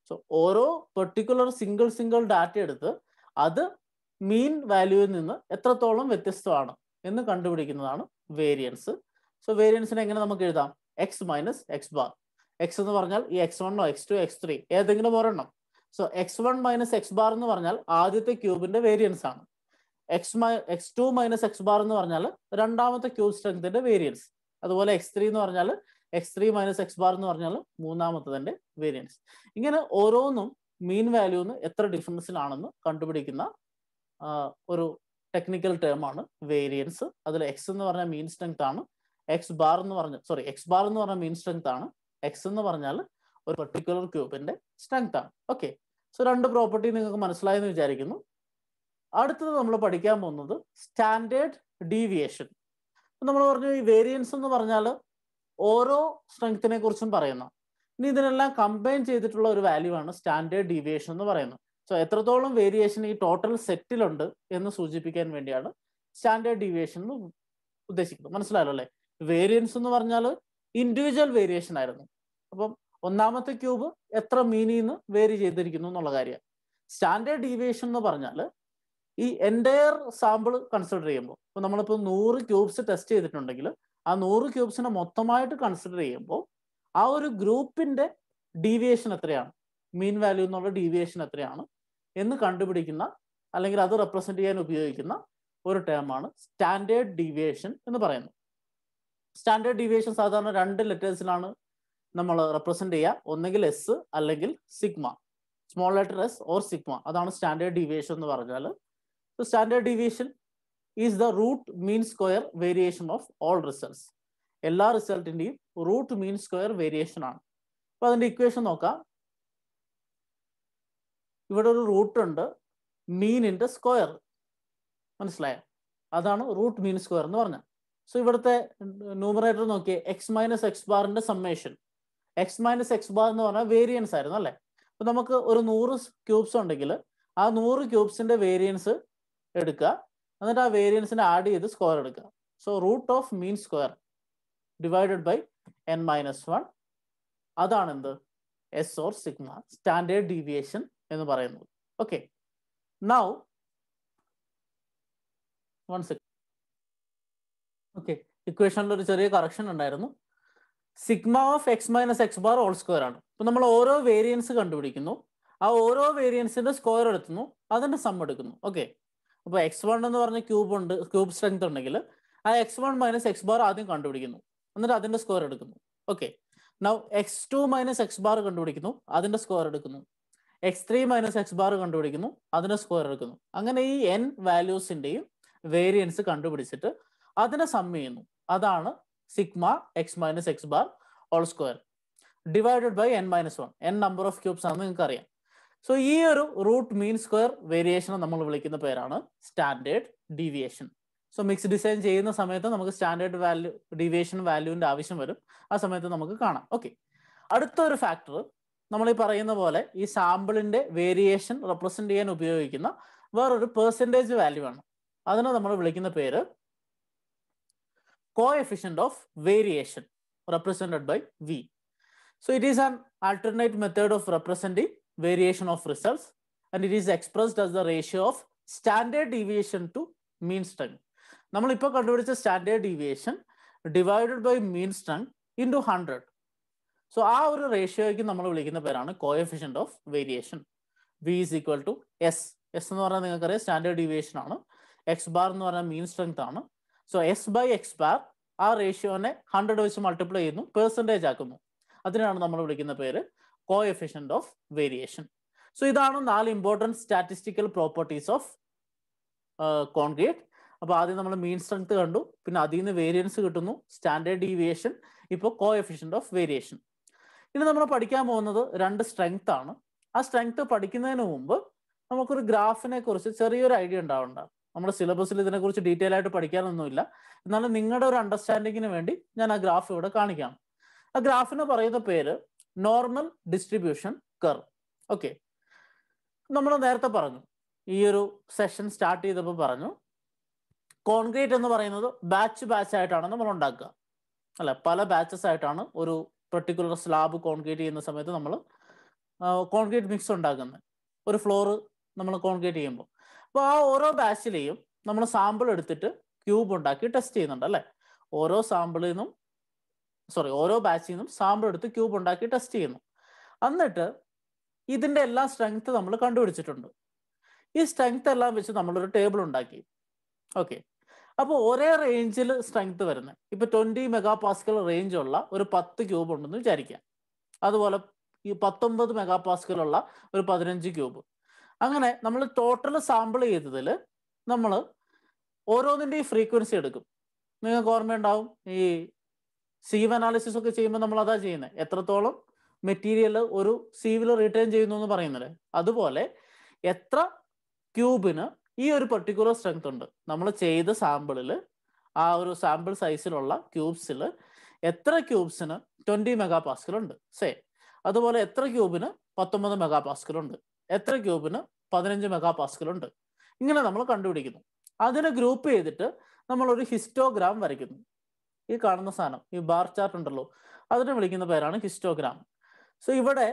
so ഓരോ പെർട്ടിക്കുലർ സിംഗിൾ സിംഗിൾ ഡാറ്റ എടുത്ത് അത് മീൻ വാല്യൂവിൽ നിന്ന് എത്രത്തോളം വ്യത്യസ്തമാണ് എന്ന് കണ്ടുപിടിക്കുന്നതാണ് വേരിയൻസ് സോ വേരിയൻസിനെ എങ്ങനെ നമുക്ക് എഴുതാം x minus x bar x എന്ന് പറഞ്ഞാൽ ഈ എക്സ് വണ്ണോ എക്സ് ടു എക്സ് ത്രീ ഏതെങ്കിലും ഒരെണ്ണം so x one minus x bar എന്ന് പറഞ്ഞാൽ ആദ്യത്തെ ക്യൂബിന്റെ വേരിയൻസ് ആണ് എക്സ് മൈ x two minus x bar എന്ന് പറഞ്ഞാൽ രണ്ടാമത്തെ ക്യൂബ് സ്ട്രെങ്ത്തിന്റെ വേരിയൻസ് അതുപോലെ എക്സ് ത്രീ എന്ന് പറഞ്ഞാൽ x three minus x bar എന്ന് പറഞ്ഞാൽ മൂന്നാമത്തതിന്റെ വേരിയൻസ് ഇങ്ങനെ ഓരോന്നും മീൻ വാല്യൂന്ന് എത്ര ഡിഫറൻസിലാണെന്ന് കണ്ടുപിടിക്കുന്ന ഒരു ടെക്നിക്കൽ ടേം ആണ് വേരിയൻസ് അതിൽ എക്സ് എന്ന് പറഞ്ഞാൽ മീൻ സ്ട്രെങ്ത് ആണ് എക്സ് ബാർ എന്ന് പറഞ്ഞ സോറി എക്സ് ബാർ എന്ന് പറഞ്ഞ മീൻ സ്ട്രെങ്ത് ആണ് എക്സ് എന്ന് പറഞ്ഞാൽ ഒരു പെർട്ടിക്കുലർ ക്യൂബിന്റെ സ്ട്രെങ്ത് ആണ് ഓക്കെ സോ രണ്ട് പ്രോപ്പർട്ടി നിങ്ങൾക്ക് മനസ്സിലായെന്ന് വിചാരിക്കുന്നു അടുത്തത് നമ്മൾ പഠിക്കാൻ പോകുന്നത് സ്റ്റാൻഡേർഡ് ഡീവിയേഷൻ നമ്മൾ പറഞ്ഞു ഈ വേരിയൻസ് എന്ന് പറഞ്ഞാൽ ഓരോ സ്ട്രെങ്ത്തിനെ കുറിച്ചും പറയുന്ന ഇനി ഇതിനെല്ലാം കമ്പൈൻ ചെയ്തിട്ടുള്ള ഒരു വാല്യൂ ആണ് സ്റ്റാൻഡേർഡ് ഡീവിയേഷൻ എന്ന് പറയുന്നത് സോ എത്രത്തോളം വേരിയേഷൻ ഈ ടോട്ടൽ സെറ്റിലുണ്ട് എന്ന് സൂചിപ്പിക്കാൻ വേണ്ടിയാണ് സ്റ്റാൻഡേർഡ് ഡീവിയേഷൻ എന്ന് ഉദ്ദേശിക്കുന്നത് മനസ്സിലായല്ലോ അല്ലേ വേരിയൻസ് എന്ന് പറഞ്ഞാൽ ഇൻഡിവിജ്വൽ വേരിയേഷൻ ആയിരുന്നു അപ്പം ഒന്നാമത്തെ ക്യൂബ് എത്ര നിന്ന് വേരി ചെയ്തിരിക്കുന്നു എന്നുള്ള കാര്യമാണ് സ്റ്റാൻഡേർഡ് ഡീവിയേഷൻ എന്ന് പറഞ്ഞാൽ ഈ എൻറ്റയർ സാമ്പിൾ കൺസിഡർ ചെയ്യുമ്പോൾ ഇപ്പോൾ നമ്മളിപ്പോൾ നൂറ് ക്യൂബ്സ് ടെസ്റ്റ് ചെയ്തിട്ടുണ്ടെങ്കിൽ ആ നൂറ് ക്യൂബ്സിനെ മൊത്തമായിട്ട് കൺസിഡർ ചെയ്യുമ്പോൾ ആ ഒരു ഗ്രൂപ്പിന്റെ ഡീവിയേഷൻ എത്രയാണ് മീൻ വാല്യൂ എന്നുള്ള ഡീവിയേഷൻ എത്രയാണ് എന്ന് കണ്ടുപിടിക്കുന്ന അല്ലെങ്കിൽ അത് റെപ്രസെന്റ് ചെയ്യാൻ ഉപയോഗിക്കുന്ന ഒരു ടേമാണ് സ്റ്റാൻഡേർഡ് ഡീവിയേഷൻ എന്ന് പറയുന്നത് സ്റ്റാൻഡേർഡ് ഡീവിയേഷൻ സാധാരണ രണ്ട് ലെറ്റേഴ്സിലാണ് നമ്മൾ റെപ്രസെന്റ് ചെയ്യുക ഒന്നെങ്കിൽ എസ് അല്ലെങ്കിൽ sigma small letter s or sigma അതാണ് സ്റ്റാൻഡേർഡ് ഡീവിയേഷൻ എന്ന് പറഞ്ഞാൽ standard deviation is the root mean square variation of all results എല്ലാ റിസൾട്ടിന്റെയും റൂട്ട് മീൻ സ്ക്വയർ വേരിയേഷൻ ആണ് അപ്പൊ അതിന്റെ ഇക്വേഷൻ നോക്കാം ഇവിടെ ഒരു റൂട്ട് ഉണ്ട് മീനിന്റെ സ്ക്വയർ മനസ്സിലായ അതാണ് റൂട്ട് മീൻ സ്ക്വയർ എന്ന് പറഞ്ഞത് സോ ഇവിടുത്തെ ന്യൂമറേറ്റർ നോക്കിയേ എക്സ് മൈനസ് എക്സ് ബാറിന്റെ summation x minus x bar എന്ന് പറഞ്ഞാൽ വേരിയൻസ് ആയിരുന്നു അല്ലേ അപ്പൊ നമുക്ക് ഒരു നൂറ് ക്യൂബ്സ് ഉണ്ടെങ്കിൽ ആ നൂറ് ക്യൂബ്സിന്റെ വേരിയൻസ് എടുക്കുക എന്നിട്ട് ആ വേരിയൻസിനെ ആഡ് ചെയ്ത് സ്ക്വയർ എടുക്കുക so root of mean square divided by n minus one അതാണ് എന്ത് s or sigma standard deviation എന്ന് പറയുന്നത് okay now one second okay ഇക്വേഷനിൽ ഒരു ചെറിയ കറക്ഷൻ ഉണ്ടായിരുന്നു sigma of x minus x bar all square ആണ് അപ്പം നമ്മൾ ഓരോ വേരിയൻസ് കണ്ടുപിടിക്കുന്നു ആ ഓരോ വേരിയൻസിന്റെ സ്ക്വയർ എടുക്കുന്നു അതിന്റെ സം എടുക്കുന്നു ഓക്കെ അപ്പോൾ എക്സ് വൺ എന്ന് പറഞ്ഞ ക്യൂബ് ഉണ്ട് ക്യൂബ് സ്ട്രെങ്ത് ഉണ്ടെങ്കിൽ ആ x one minus x bar ആദ്യം കണ്ടുപിടിക്കുന്നു എന്നിട്ട് അതിന്റെ സ്ക്വയർ എടുക്കുന്നു okay now x two minus x bar കണ്ടുപിടിക്കുന്നു അതിന്റെ സ്ക്വയർ എടുക്കുന്നു x three minus x bar കണ്ടുപിടിക്കുന്നു അതിന്റെ സ്ക്വയർ എടുക്കുന്നു അങ്ങനെ ഈ എൻ വാല്യൂസിന്റെയും വേരിയൻസ് കണ്ടുപിടിച്ചിട്ട് അതിനെ സം ചെയ്യുന്നു അതാണ് sigma x minus x bar all square divided by n minus one n number of cubes ആണെന്ന് നിങ്ങൾക്ക് അറിയാം സോ ഈ ഒരു റൂട്ട് മീൻ സ്ക്വയർ വേരിയേഷൻ നമ്മൾ വിളിക്കുന്ന പേരാണ് standard deviation so mix design ചെയ്യുന്ന സമയത്ത് നമുക്ക് സ്റ്റാൻഡേർഡ് വാല്യൂ ഡീവിയേഷൻ വാല്യൂവിന്റെ ആവശ്യം വരും ആ സമയത്ത് നമുക്ക് കാണാം ഓക്കെ അടുത്ത ഒരു ഫാക്ടർ നമ്മൾ ഈ പറയുന്ന പോലെ ഈ സാമ്പിളിന്റെ വേരിയേഷൻ റെപ്രസെന്റ് ചെയ്യാൻ ഉപയോഗിക്കുന്ന വേറൊരു പെർസെൻറ്റേജ് വാല്യൂ ആണ് അതിനെ നമ്മൾ വിളിക്കുന്ന പേര് coefficient of variation represented by V. So it is an alternate method of representing variation of results and it is expressed as the ratio of standard deviation to mean strength. nammal നമ്മളിപ്പോൾ കണ്ടുപിടിച്ച standard deviation divided by mean strength into hundred so ആ ratio റേഷ്യോയ്ക്ക് nammal വിളിക്കുന്ന perana coefficient of variation v is equal to s s എന്ന് പറഞ്ഞാൽ ningalkare standard deviation aanu x bar എന്ന് പറഞ്ഞാൽ mean strength aanu so s by x bar ആ റേഷ്യോനെ hundred വെച്ച് മൾട്ടിപ്ലൈ ചെയ്യുന്നു പെർസെൻറ്റേജ് ആക്കുന്നു അതിനാണ് നമ്മൾ വിളിക്കുന്ന പേര് coefficient of variation so ഇതാണ് നാല് important statistical properties of concrete അപ്പോൾ ആദ്യം നമ്മൾ മീൻ സ്ട്രെങ്ത് കണ്ടു പിന്നെ അതിൽ നിന്ന് വേരിയൻസ് കിട്ടുന്നു സ്റ്റാൻഡേർഡ് ഡീവിയേഷൻ ഇപ്പോൾ കോ എഫിഷ്യൻറ്റ് ഓഫ് വേരിയേഷൻ ഇനി നമ്മൾ പഠിക്കാൻ പോകുന്നത് രണ്ട് സ്ട്രെങ്ത് ആണ് ആ സ്ട്രെങ്ത് പഠിക്കുന്നതിന് മുമ്പ് നമുക്കൊരു ഗ്രാഫിനെ കുറിച്ച് ചെറിയൊരു ഐഡിയ ഉണ്ടാവേണ്ടതാണ് നമ്മുടെ സിലബസിൽ ഇതിനെക്കുറിച്ച് ഡീറ്റെയിൽ ആയിട്ട് പഠിക്കാനൊന്നുമില്ല എന്നാലും നിങ്ങളുടെ ഒരു അണ്ടർസ്റ്റാൻഡിങ്ങിന് വേണ്ടി ഞാൻ ആ ഗ്രാഫ് ഇവിടെ കാണിക്കാം ആ ഗ്രാഫിന് പറയുന്ന പേര് നോർമൽ ഡിസ്ട്രിബ്യൂഷൻ കർവ് ഓക്കെ നമ്മൾ നേരത്തെ പറഞ്ഞു ഈ ഒരു സെഷൻ സ്റ്റാർട്ട് ചെയ്തപ്പോൾ പറഞ്ഞു കോൺക്രീറ്റ് എന്ന് പറയുന്നത് ബാച്ച് ബാച്ച് ആയിട്ടാണ് നമ്മൾ ഉണ്ടാക്കുക അല്ല പല ബാച്ചസ് ആയിട്ടാണ് ഒരു പെർട്ടിക്കുലർ സ്ലാബ് കോൺക്രീറ്റ് ചെയ്യുന്ന സമയത്ത് നമ്മൾ കോൺക്രീറ്റ് മിക്സ് ഉണ്ടാക്കുന്നത് ഒരു ഫ്ലോർ നമ്മൾ കോൺക്രീറ്റ് ചെയ്യുമ്പോൾ അപ്പൊ ആ ഓരോ ബാച്ചിലെയും നമ്മൾ സാമ്പിൾ എടുത്തിട്ട് ക്യൂബ് ഉണ്ടാക്കി ടെസ്റ്റ് ചെയ്യുന്നുണ്ട് അല്ലേ ഓരോ സാമ്പിളിൽ നിന്നും സോറി ഓരോ ബാച്ചിൽ നിന്നും സാമ്പിൾ എടുത്ത് ക്യൂബ് ഉണ്ടാക്കി ടെസ്റ്റ് ചെയ്യുന്നു എന്നിട്ട് ഇതിന്റെ എല്ലാ സ്ട്രെങ്ത് നമ്മൾ കണ്ടുപിടിച്ചിട്ടുണ്ട് ഈ സ്ട്രെങ്ത് എല്ലാം വെച്ച് നമ്മളൊരു ടേബിൾ ഉണ്ടാക്കി ഓക്കെ അപ്പോൾ ഒരേ റേഞ്ചിൽ സ്ട്രെങ്ത് വരുന്നത് ഇപ്പൊ ട്വന്റി മെഗാ റേഞ്ച് ഉള്ള ഒരു പത്ത് ക്യൂബ് ഉണ്ടെന്ന് വിചാരിക്കാം അതുപോലെ ഈ പത്തൊമ്പത് മെഗാ ഉള്ള ഒരു പതിനഞ്ച് ക്യൂബ് അങ്ങനെ നമ്മൾ ടോട്ടൽ സാമ്പിൾ ചെയ്തതിൽ നമ്മൾ ഓരോന്നിൻ്റെയും ഫ്രീക്വൻസി എടുക്കും നിങ്ങൾക്ക് ഓർമ്മയുണ്ടാവും ഈ സീവ് അനാലിസിസ് ഒക്കെ ചെയ്യുമ്പോൾ നമ്മൾ അതാ ചെയ്യുന്നത് എത്രത്തോളം മെറ്റീരിയൽ ഒരു സീവിൽ റിട്ടേൺ ചെയ്യുന്നു എന്ന് പറയുന്നത് അതുപോലെ എത്ര ക്യൂബിന് ഈ ഒരു പെർട്ടിക്കുലർ സ്ട്രെങ്ത് ഉണ്ട് നമ്മൾ ചെയ്ത സാമ്പിളിൽ ആ ഒരു സാമ്പിൾ സൈസിലുള്ള ക്യൂബ്സിൽ എത്ര ക്യൂബ്സിന് ട്വൻറ്റി മെഗാ പാസ്കൽ ഉണ്ട് സേ അതുപോലെ എത്ര ക്യൂബിന് പത്തൊമ്പത് മെഗാ പാസ്കൽ ഉണ്ട് എത്ര ക്യൂബിന് പതിനഞ്ച് മെഗാ ഉണ്ട് ഇങ്ങനെ നമ്മൾ കണ്ടുപിടിക്കുന്നു അതിനെ ഗ്രൂപ്പ് ചെയ്തിട്ട് നമ്മൾ ഒരു ഹിസ്റ്റോഗ്രാം വരയ്ക്കുന്നു ഈ കാണുന്ന സാധനം ഈ ബാർ ചാർട്ട് ഉണ്ടല്ലോ അതിനെ വിളിക്കുന്ന പേരാണ് ഹിസ്റ്റോഗ്രാം സോ ഇവിടെ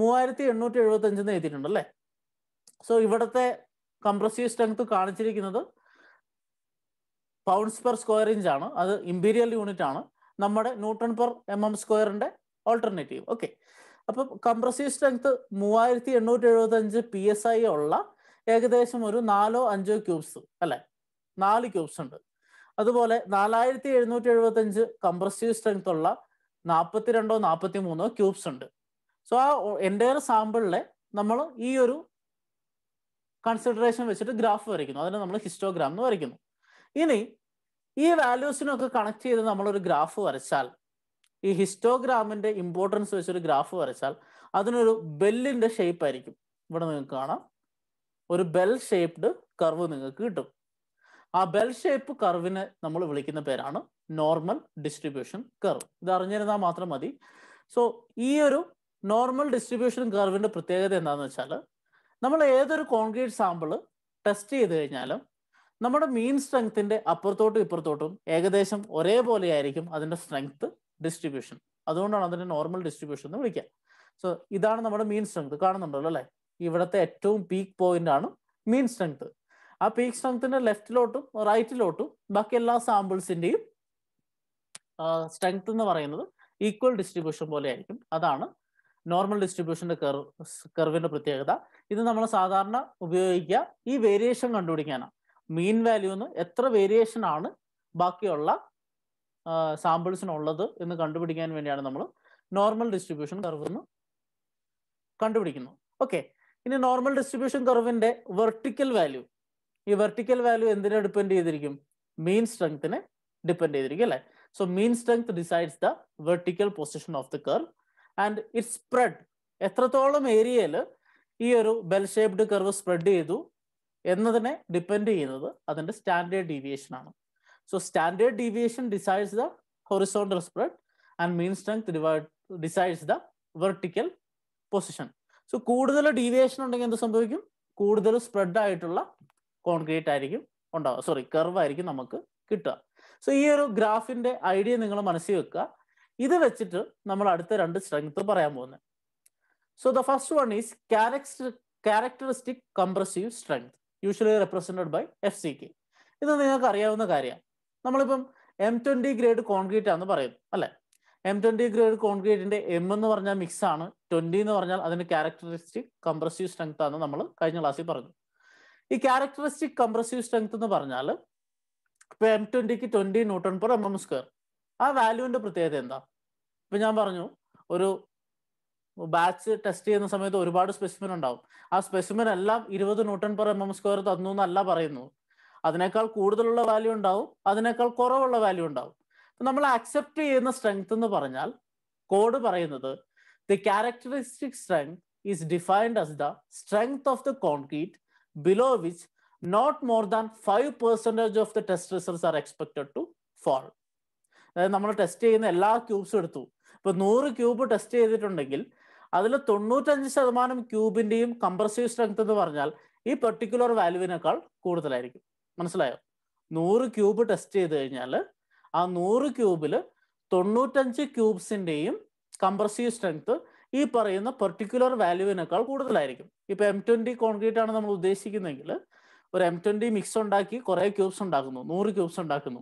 മൂവായിരത്തി എണ്ണൂറ്റി എഴുപത്തി അഞ്ചെന്ന് എഴുതിയിട്ടുണ്ടല്ലേ അല്ലേ സോ ഇവിടത്തെ കംപ്രസീവ് സ്ട്രെങ്ത് കാണിച്ചിരിക്കുന്നത് പൗണ്ട്സ് പെർ സ്ക്വയർ ഇഞ്ച് ആണ് അത് ഇമ്പീരിയൽ യൂണിറ്റ് ആണ് നമ്മുടെ ന്യൂട്ടൺ പെർ എം എം സ്ക്വയറിന്റെ ഓൾട്ടർനേറ്റീവ് ഓക്കെ അപ്പൊ കംപ്രസീവ് സ്ട്രെങ്ത് മൂവായിരത്തി എണ്ണൂറ്റി എഴുപത്തി അഞ്ച് പി എസ് ഐ ഉള്ള ഏകദേശം ഒരു നാലോ അഞ്ചോ ക്യൂബ്സ് അല്ലെ നാല് ക്യൂബ്സ് ഉണ്ട് അതുപോലെ നാലായിരത്തി എഴുന്നൂറ്റി എഴുപത്തി അഞ്ച് കംപ്രസീവ് സ്ട്രെങ്ത് ഉള്ള നാൽപ്പത്തിരണ്ടോ നാൽപ്പത്തി മൂന്നോ ക്യൂബ്സ് ഉണ്ട് സോ ആ എൻ്റയർ സാമ്പിളിലെ നമ്മൾ ഈ ഒരു കൺസിഡറേഷൻ വെച്ചിട്ട് ഗ്രാഫ് വരയ്ക്കുന്നു അതിനെ നമ്മൾ ഹിസ്റ്റോഗ്രാം എന്ന് വരയ്ക്കുന്നു ഇനി ഈ വാല്യൂസിനൊക്കെ കണക്ട് ചെയ്ത് നമ്മളൊരു ഗ്രാഫ് വരച്ചാൽ ഈ ഹിസ്റ്റോഗ്രാമിന്റെ ഇമ്പോർട്ടൻസ് വെച്ചൊരു ഗ്രാഫ് വരച്ചാൽ അതിനൊരു ബെല്ലിന്റെ ഷേപ്പ് ആയിരിക്കും ഇവിടെ നിങ്ങൾക്ക് കാണാം ഒരു ബെൽ ഷേപ്ഡ് കർവ് നിങ്ങൾക്ക് കിട്ടും ആ ബെൽ ഷേപ്പ് കർവിനെ നമ്മൾ വിളിക്കുന്ന പേരാണ് നോർമൽ ഡിസ്ട്രിബ്യൂഷൻ കർവ് ഇത് അറിഞ്ഞിരുന്നാൽ മാത്രം മതി സോ ഈ ഒരു നോർമൽ ഡിസ്ട്രിബ്യൂഷൻ കർവിന്റെ പ്രത്യേകത എന്താന്ന് വെച്ചാൽ നമ്മൾ ഏതൊരു കോൺക്രീറ്റ് സാമ്പിള് ടെസ്റ്റ് ചെയ്ത് കഴിഞ്ഞാലും നമ്മുടെ മീൻ സ്ട്രെങ്ത്തിന്റെ അപ്പുറത്തോട്ടും ഇപ്പുറത്തോട്ടും ഏകദേശം ഒരേപോലെ ആയിരിക്കും അതിന്റെ സ്ട്രെങ്ത് ഡിസ്ട്രിബ്യൂഷൻ അതുകൊണ്ടാണ് അതിനെ നോർമൽ ഡിസ്ട്രിബ്യൂഷൻ എന്ന് വിളിക്കുക സോ ഇതാണ് നമ്മുടെ മീൻ സ്ട്രെങ്ത് കാണുന്നുണ്ടല്ലോ അല്ലേ ഇവിടുത്തെ ഏറ്റവും പീക്ക് പോയിന്റ് ആണ് മീൻ സ്ട്രെങ്ത് ആ പീക്ക് സ്ട്രെങ്ത്തിന്റെ ലെഫ്റ്റിലോട്ടും റൈറ്റിലോട്ടും ബാക്കി എല്ലാ സാമ്പിൾസിന്റെയും സ്ട്രെങ്ത് എന്ന് പറയുന്നത് ഈക്വൽ ഡിസ്ട്രിബ്യൂഷൻ പോലെ ആയിരിക്കും അതാണ് നോർമൽ ഡിസ്ട്രിബ്യൂഷന്റെ കർവ് കർവിന്റെ പ്രത്യേകത ഇത് നമ്മൾ സാധാരണ ഉപയോഗിക്കുക ഈ വേരിയേഷൻ കണ്ടുപിടിക്കാനാണ് മീൻ വാല്യൂന്ന് എത്ര വേരിയേഷൻ ആണ് ബാക്കിയുള്ള സാമ്പിൾസിനുള്ളത് എന്ന് കണ്ടുപിടിക്കാൻ വേണ്ടിയാണ് നമ്മൾ നോർമൽ ഡിസ്ട്രിബ്യൂഷൻ കർവ് എന്ന് കണ്ടുപിടിക്കുന്നു ഓക്കെ ഇനി നോർമൽ ഡിസ്ട്രിബ്യൂഷൻ കർവിന്റെ വെർട്ടിക്കൽ വാല്യൂ ഈ വെർട്ടിക്കൽ വാല്യൂ എന്തിനെ ഡിപ്പെൻഡ് ചെയ്തിരിക്കും മീൻ സ്ട്രെങ്ത്തിനെ ഡിപ്പെൻഡ് ചെയ്തിരിക്കും അല്ലെ so mean strength decides the vertical position of the curve and it spread എത്രത്തോളം ഏരിയയിൽ ഈ ഒരു ബെൽ ഷേപ്ഡ് കർവ് സ്പ്രെഡ് ചെയ്തു എന്നതിനെ ഡിപ്പെൻഡ് ചെയ്യുന്നത് അതിന്റെ സ്റ്റാൻഡേർഡ് ഡീവിയേഷൻ ആണ് So standard deviation decides the horizontal spread and mean strength decides the vertical position so കൂടുതൽ ഡീവിയേഷൻ ഉണ്ടെങ്കിൽ എന്ത് സംഭവിക്കും കൂടുതൽ സ്പ്രെഡ് ആയിട്ടുള്ള കോൺക്രീറ്റ് ആയിരിക്കും ഉണ്ടാവുക സോറി കർവ് ആയിരിക്കും നമുക്ക് കിട്ടുക സോ ഈ ഒരു ഗ്രാഫിന്റെ ഐഡിയ നിങ്ങൾ മനസ്സിൽ വെക്കുക ഇത് വെച്ചിട്ട് നമ്മൾ അടുത്ത രണ്ട് സ്ട്രെങ്ത് പറയാൻ പോകുന്നത് so the first one is character characteristic compressive strength usually represented by f C k ഇത് നിങ്ങൾക്ക് അറിയാവുന്ന കാര്യമാണ് നമ്മളിപ്പം എം ട്വന്റി ഗ്രേഡ് കോൺക്രീറ്റ് ആണെന്ന് പറയും അല്ലെ എം ട്വന്റി ഗ്രേഡ് കോൺക്രീറ്റിന്റെ എം എന്ന് പറഞ്ഞാൽ മിക്സ് ആണ് ട്വന്റി എന്ന് പറഞ്ഞാൽ അതിന്റെ ക്യാരക്ടറിസ്റ്റിക് കംപ്രസീവ് സ്ട്രെങ്ത് ആണെന്ന് നമ്മൾ കഴിഞ്ഞ ക്ലാസ്സിൽ പറഞ്ഞു ഈ ക്യാരക്ടറിസ്റ്റിക് കംപ്രസീവ് സ്ട്രെങ്ത് എന്ന് പറഞ്ഞാൽ ഇപ്പൊ എം ട്വന്റിക്ക് twenty newton per m m square ആ വാല്യൂവിന്റെ പ്രത്യേകത എന്താ ഇപ്പൊ ഞാൻ പറഞ്ഞു ഒരു ബാച്ച് ടെസ്റ്റ് ചെയ്യുന്ന സമയത്ത് ഒരുപാട് സ്പെസിമെൻ ഉണ്ടാവും ആ സ്പെസിമെൻ എല്ലാം ഇരുപത് newton per m m square തന്നു എന്നല്ല പറയുന്നു അതിനേക്കാൾ കൂടുതലുള്ള വാല്യൂ ഉണ്ടാവും അതിനേക്കാൾ കുറവുള്ള വാല്യൂ ഉണ്ടാവും നമ്മൾ അക്സെപ്റ്റ് ചെയ്യുന്ന സ്ട്രെങ്ത് എന്ന് പറഞ്ഞാൽ കോഡ് പറയുന്നത് the characteristic strength is defined as the strength of the concrete below which not more than five percentage of the test results are expected to fall അതായത് നമ്മൾ ടെസ്റ്റ് ചെയ്യുന്ന എല്ലാ ക്യൂബ്സും എടുത്തു ഇപ്പൊ നൂറ് ക്യൂബ് ടെസ്റ്റ് ചെയ്തിട്ടുണ്ടെങ്കിൽ അതിൽ തൊണ്ണൂറ്റഞ്ച് ശതമാനം ക്യൂബിന്റെയും കംപ്രസീവ് സ്ട്രെങ്ത് എന്ന് പറഞ്ഞാൽ ഈ പെർട്ടിക്കുലർ വാല്യൂവിനേക്കാൾ കൂടുതലായിരിക്കും മനസ്സിലായോ നൂറ് ക്യൂബ് ടെസ്റ്റ് ചെയ്ത് കഴിഞ്ഞാൽ ആ നൂറ് ക്യൂബിൽ തൊണ്ണൂറ്റഞ്ച് ക്യൂബ്സിൻ്റെയും കംപ്രസീവ് സ്ട്രെങ്ത് ഈ പറയുന്ന പെർട്ടിക്കുലർ വാല്യൂവിനേക്കാൾ കൂടുതലായിരിക്കും ഇപ്പൊ എം ട്വന്റി കോൺക്രീറ്റ് ആണ് നമ്മൾ ഉദ്ദേശിക്കുന്നതെങ്കിൽ ഒരു എം ട്വന്റി മിക്സ് ഉണ്ടാക്കി കുറെ ക്യൂബ്സ് ഉണ്ടാക്കുന്നു നൂറ് ക്യൂബ്സ് ഉണ്ടാക്കുന്നു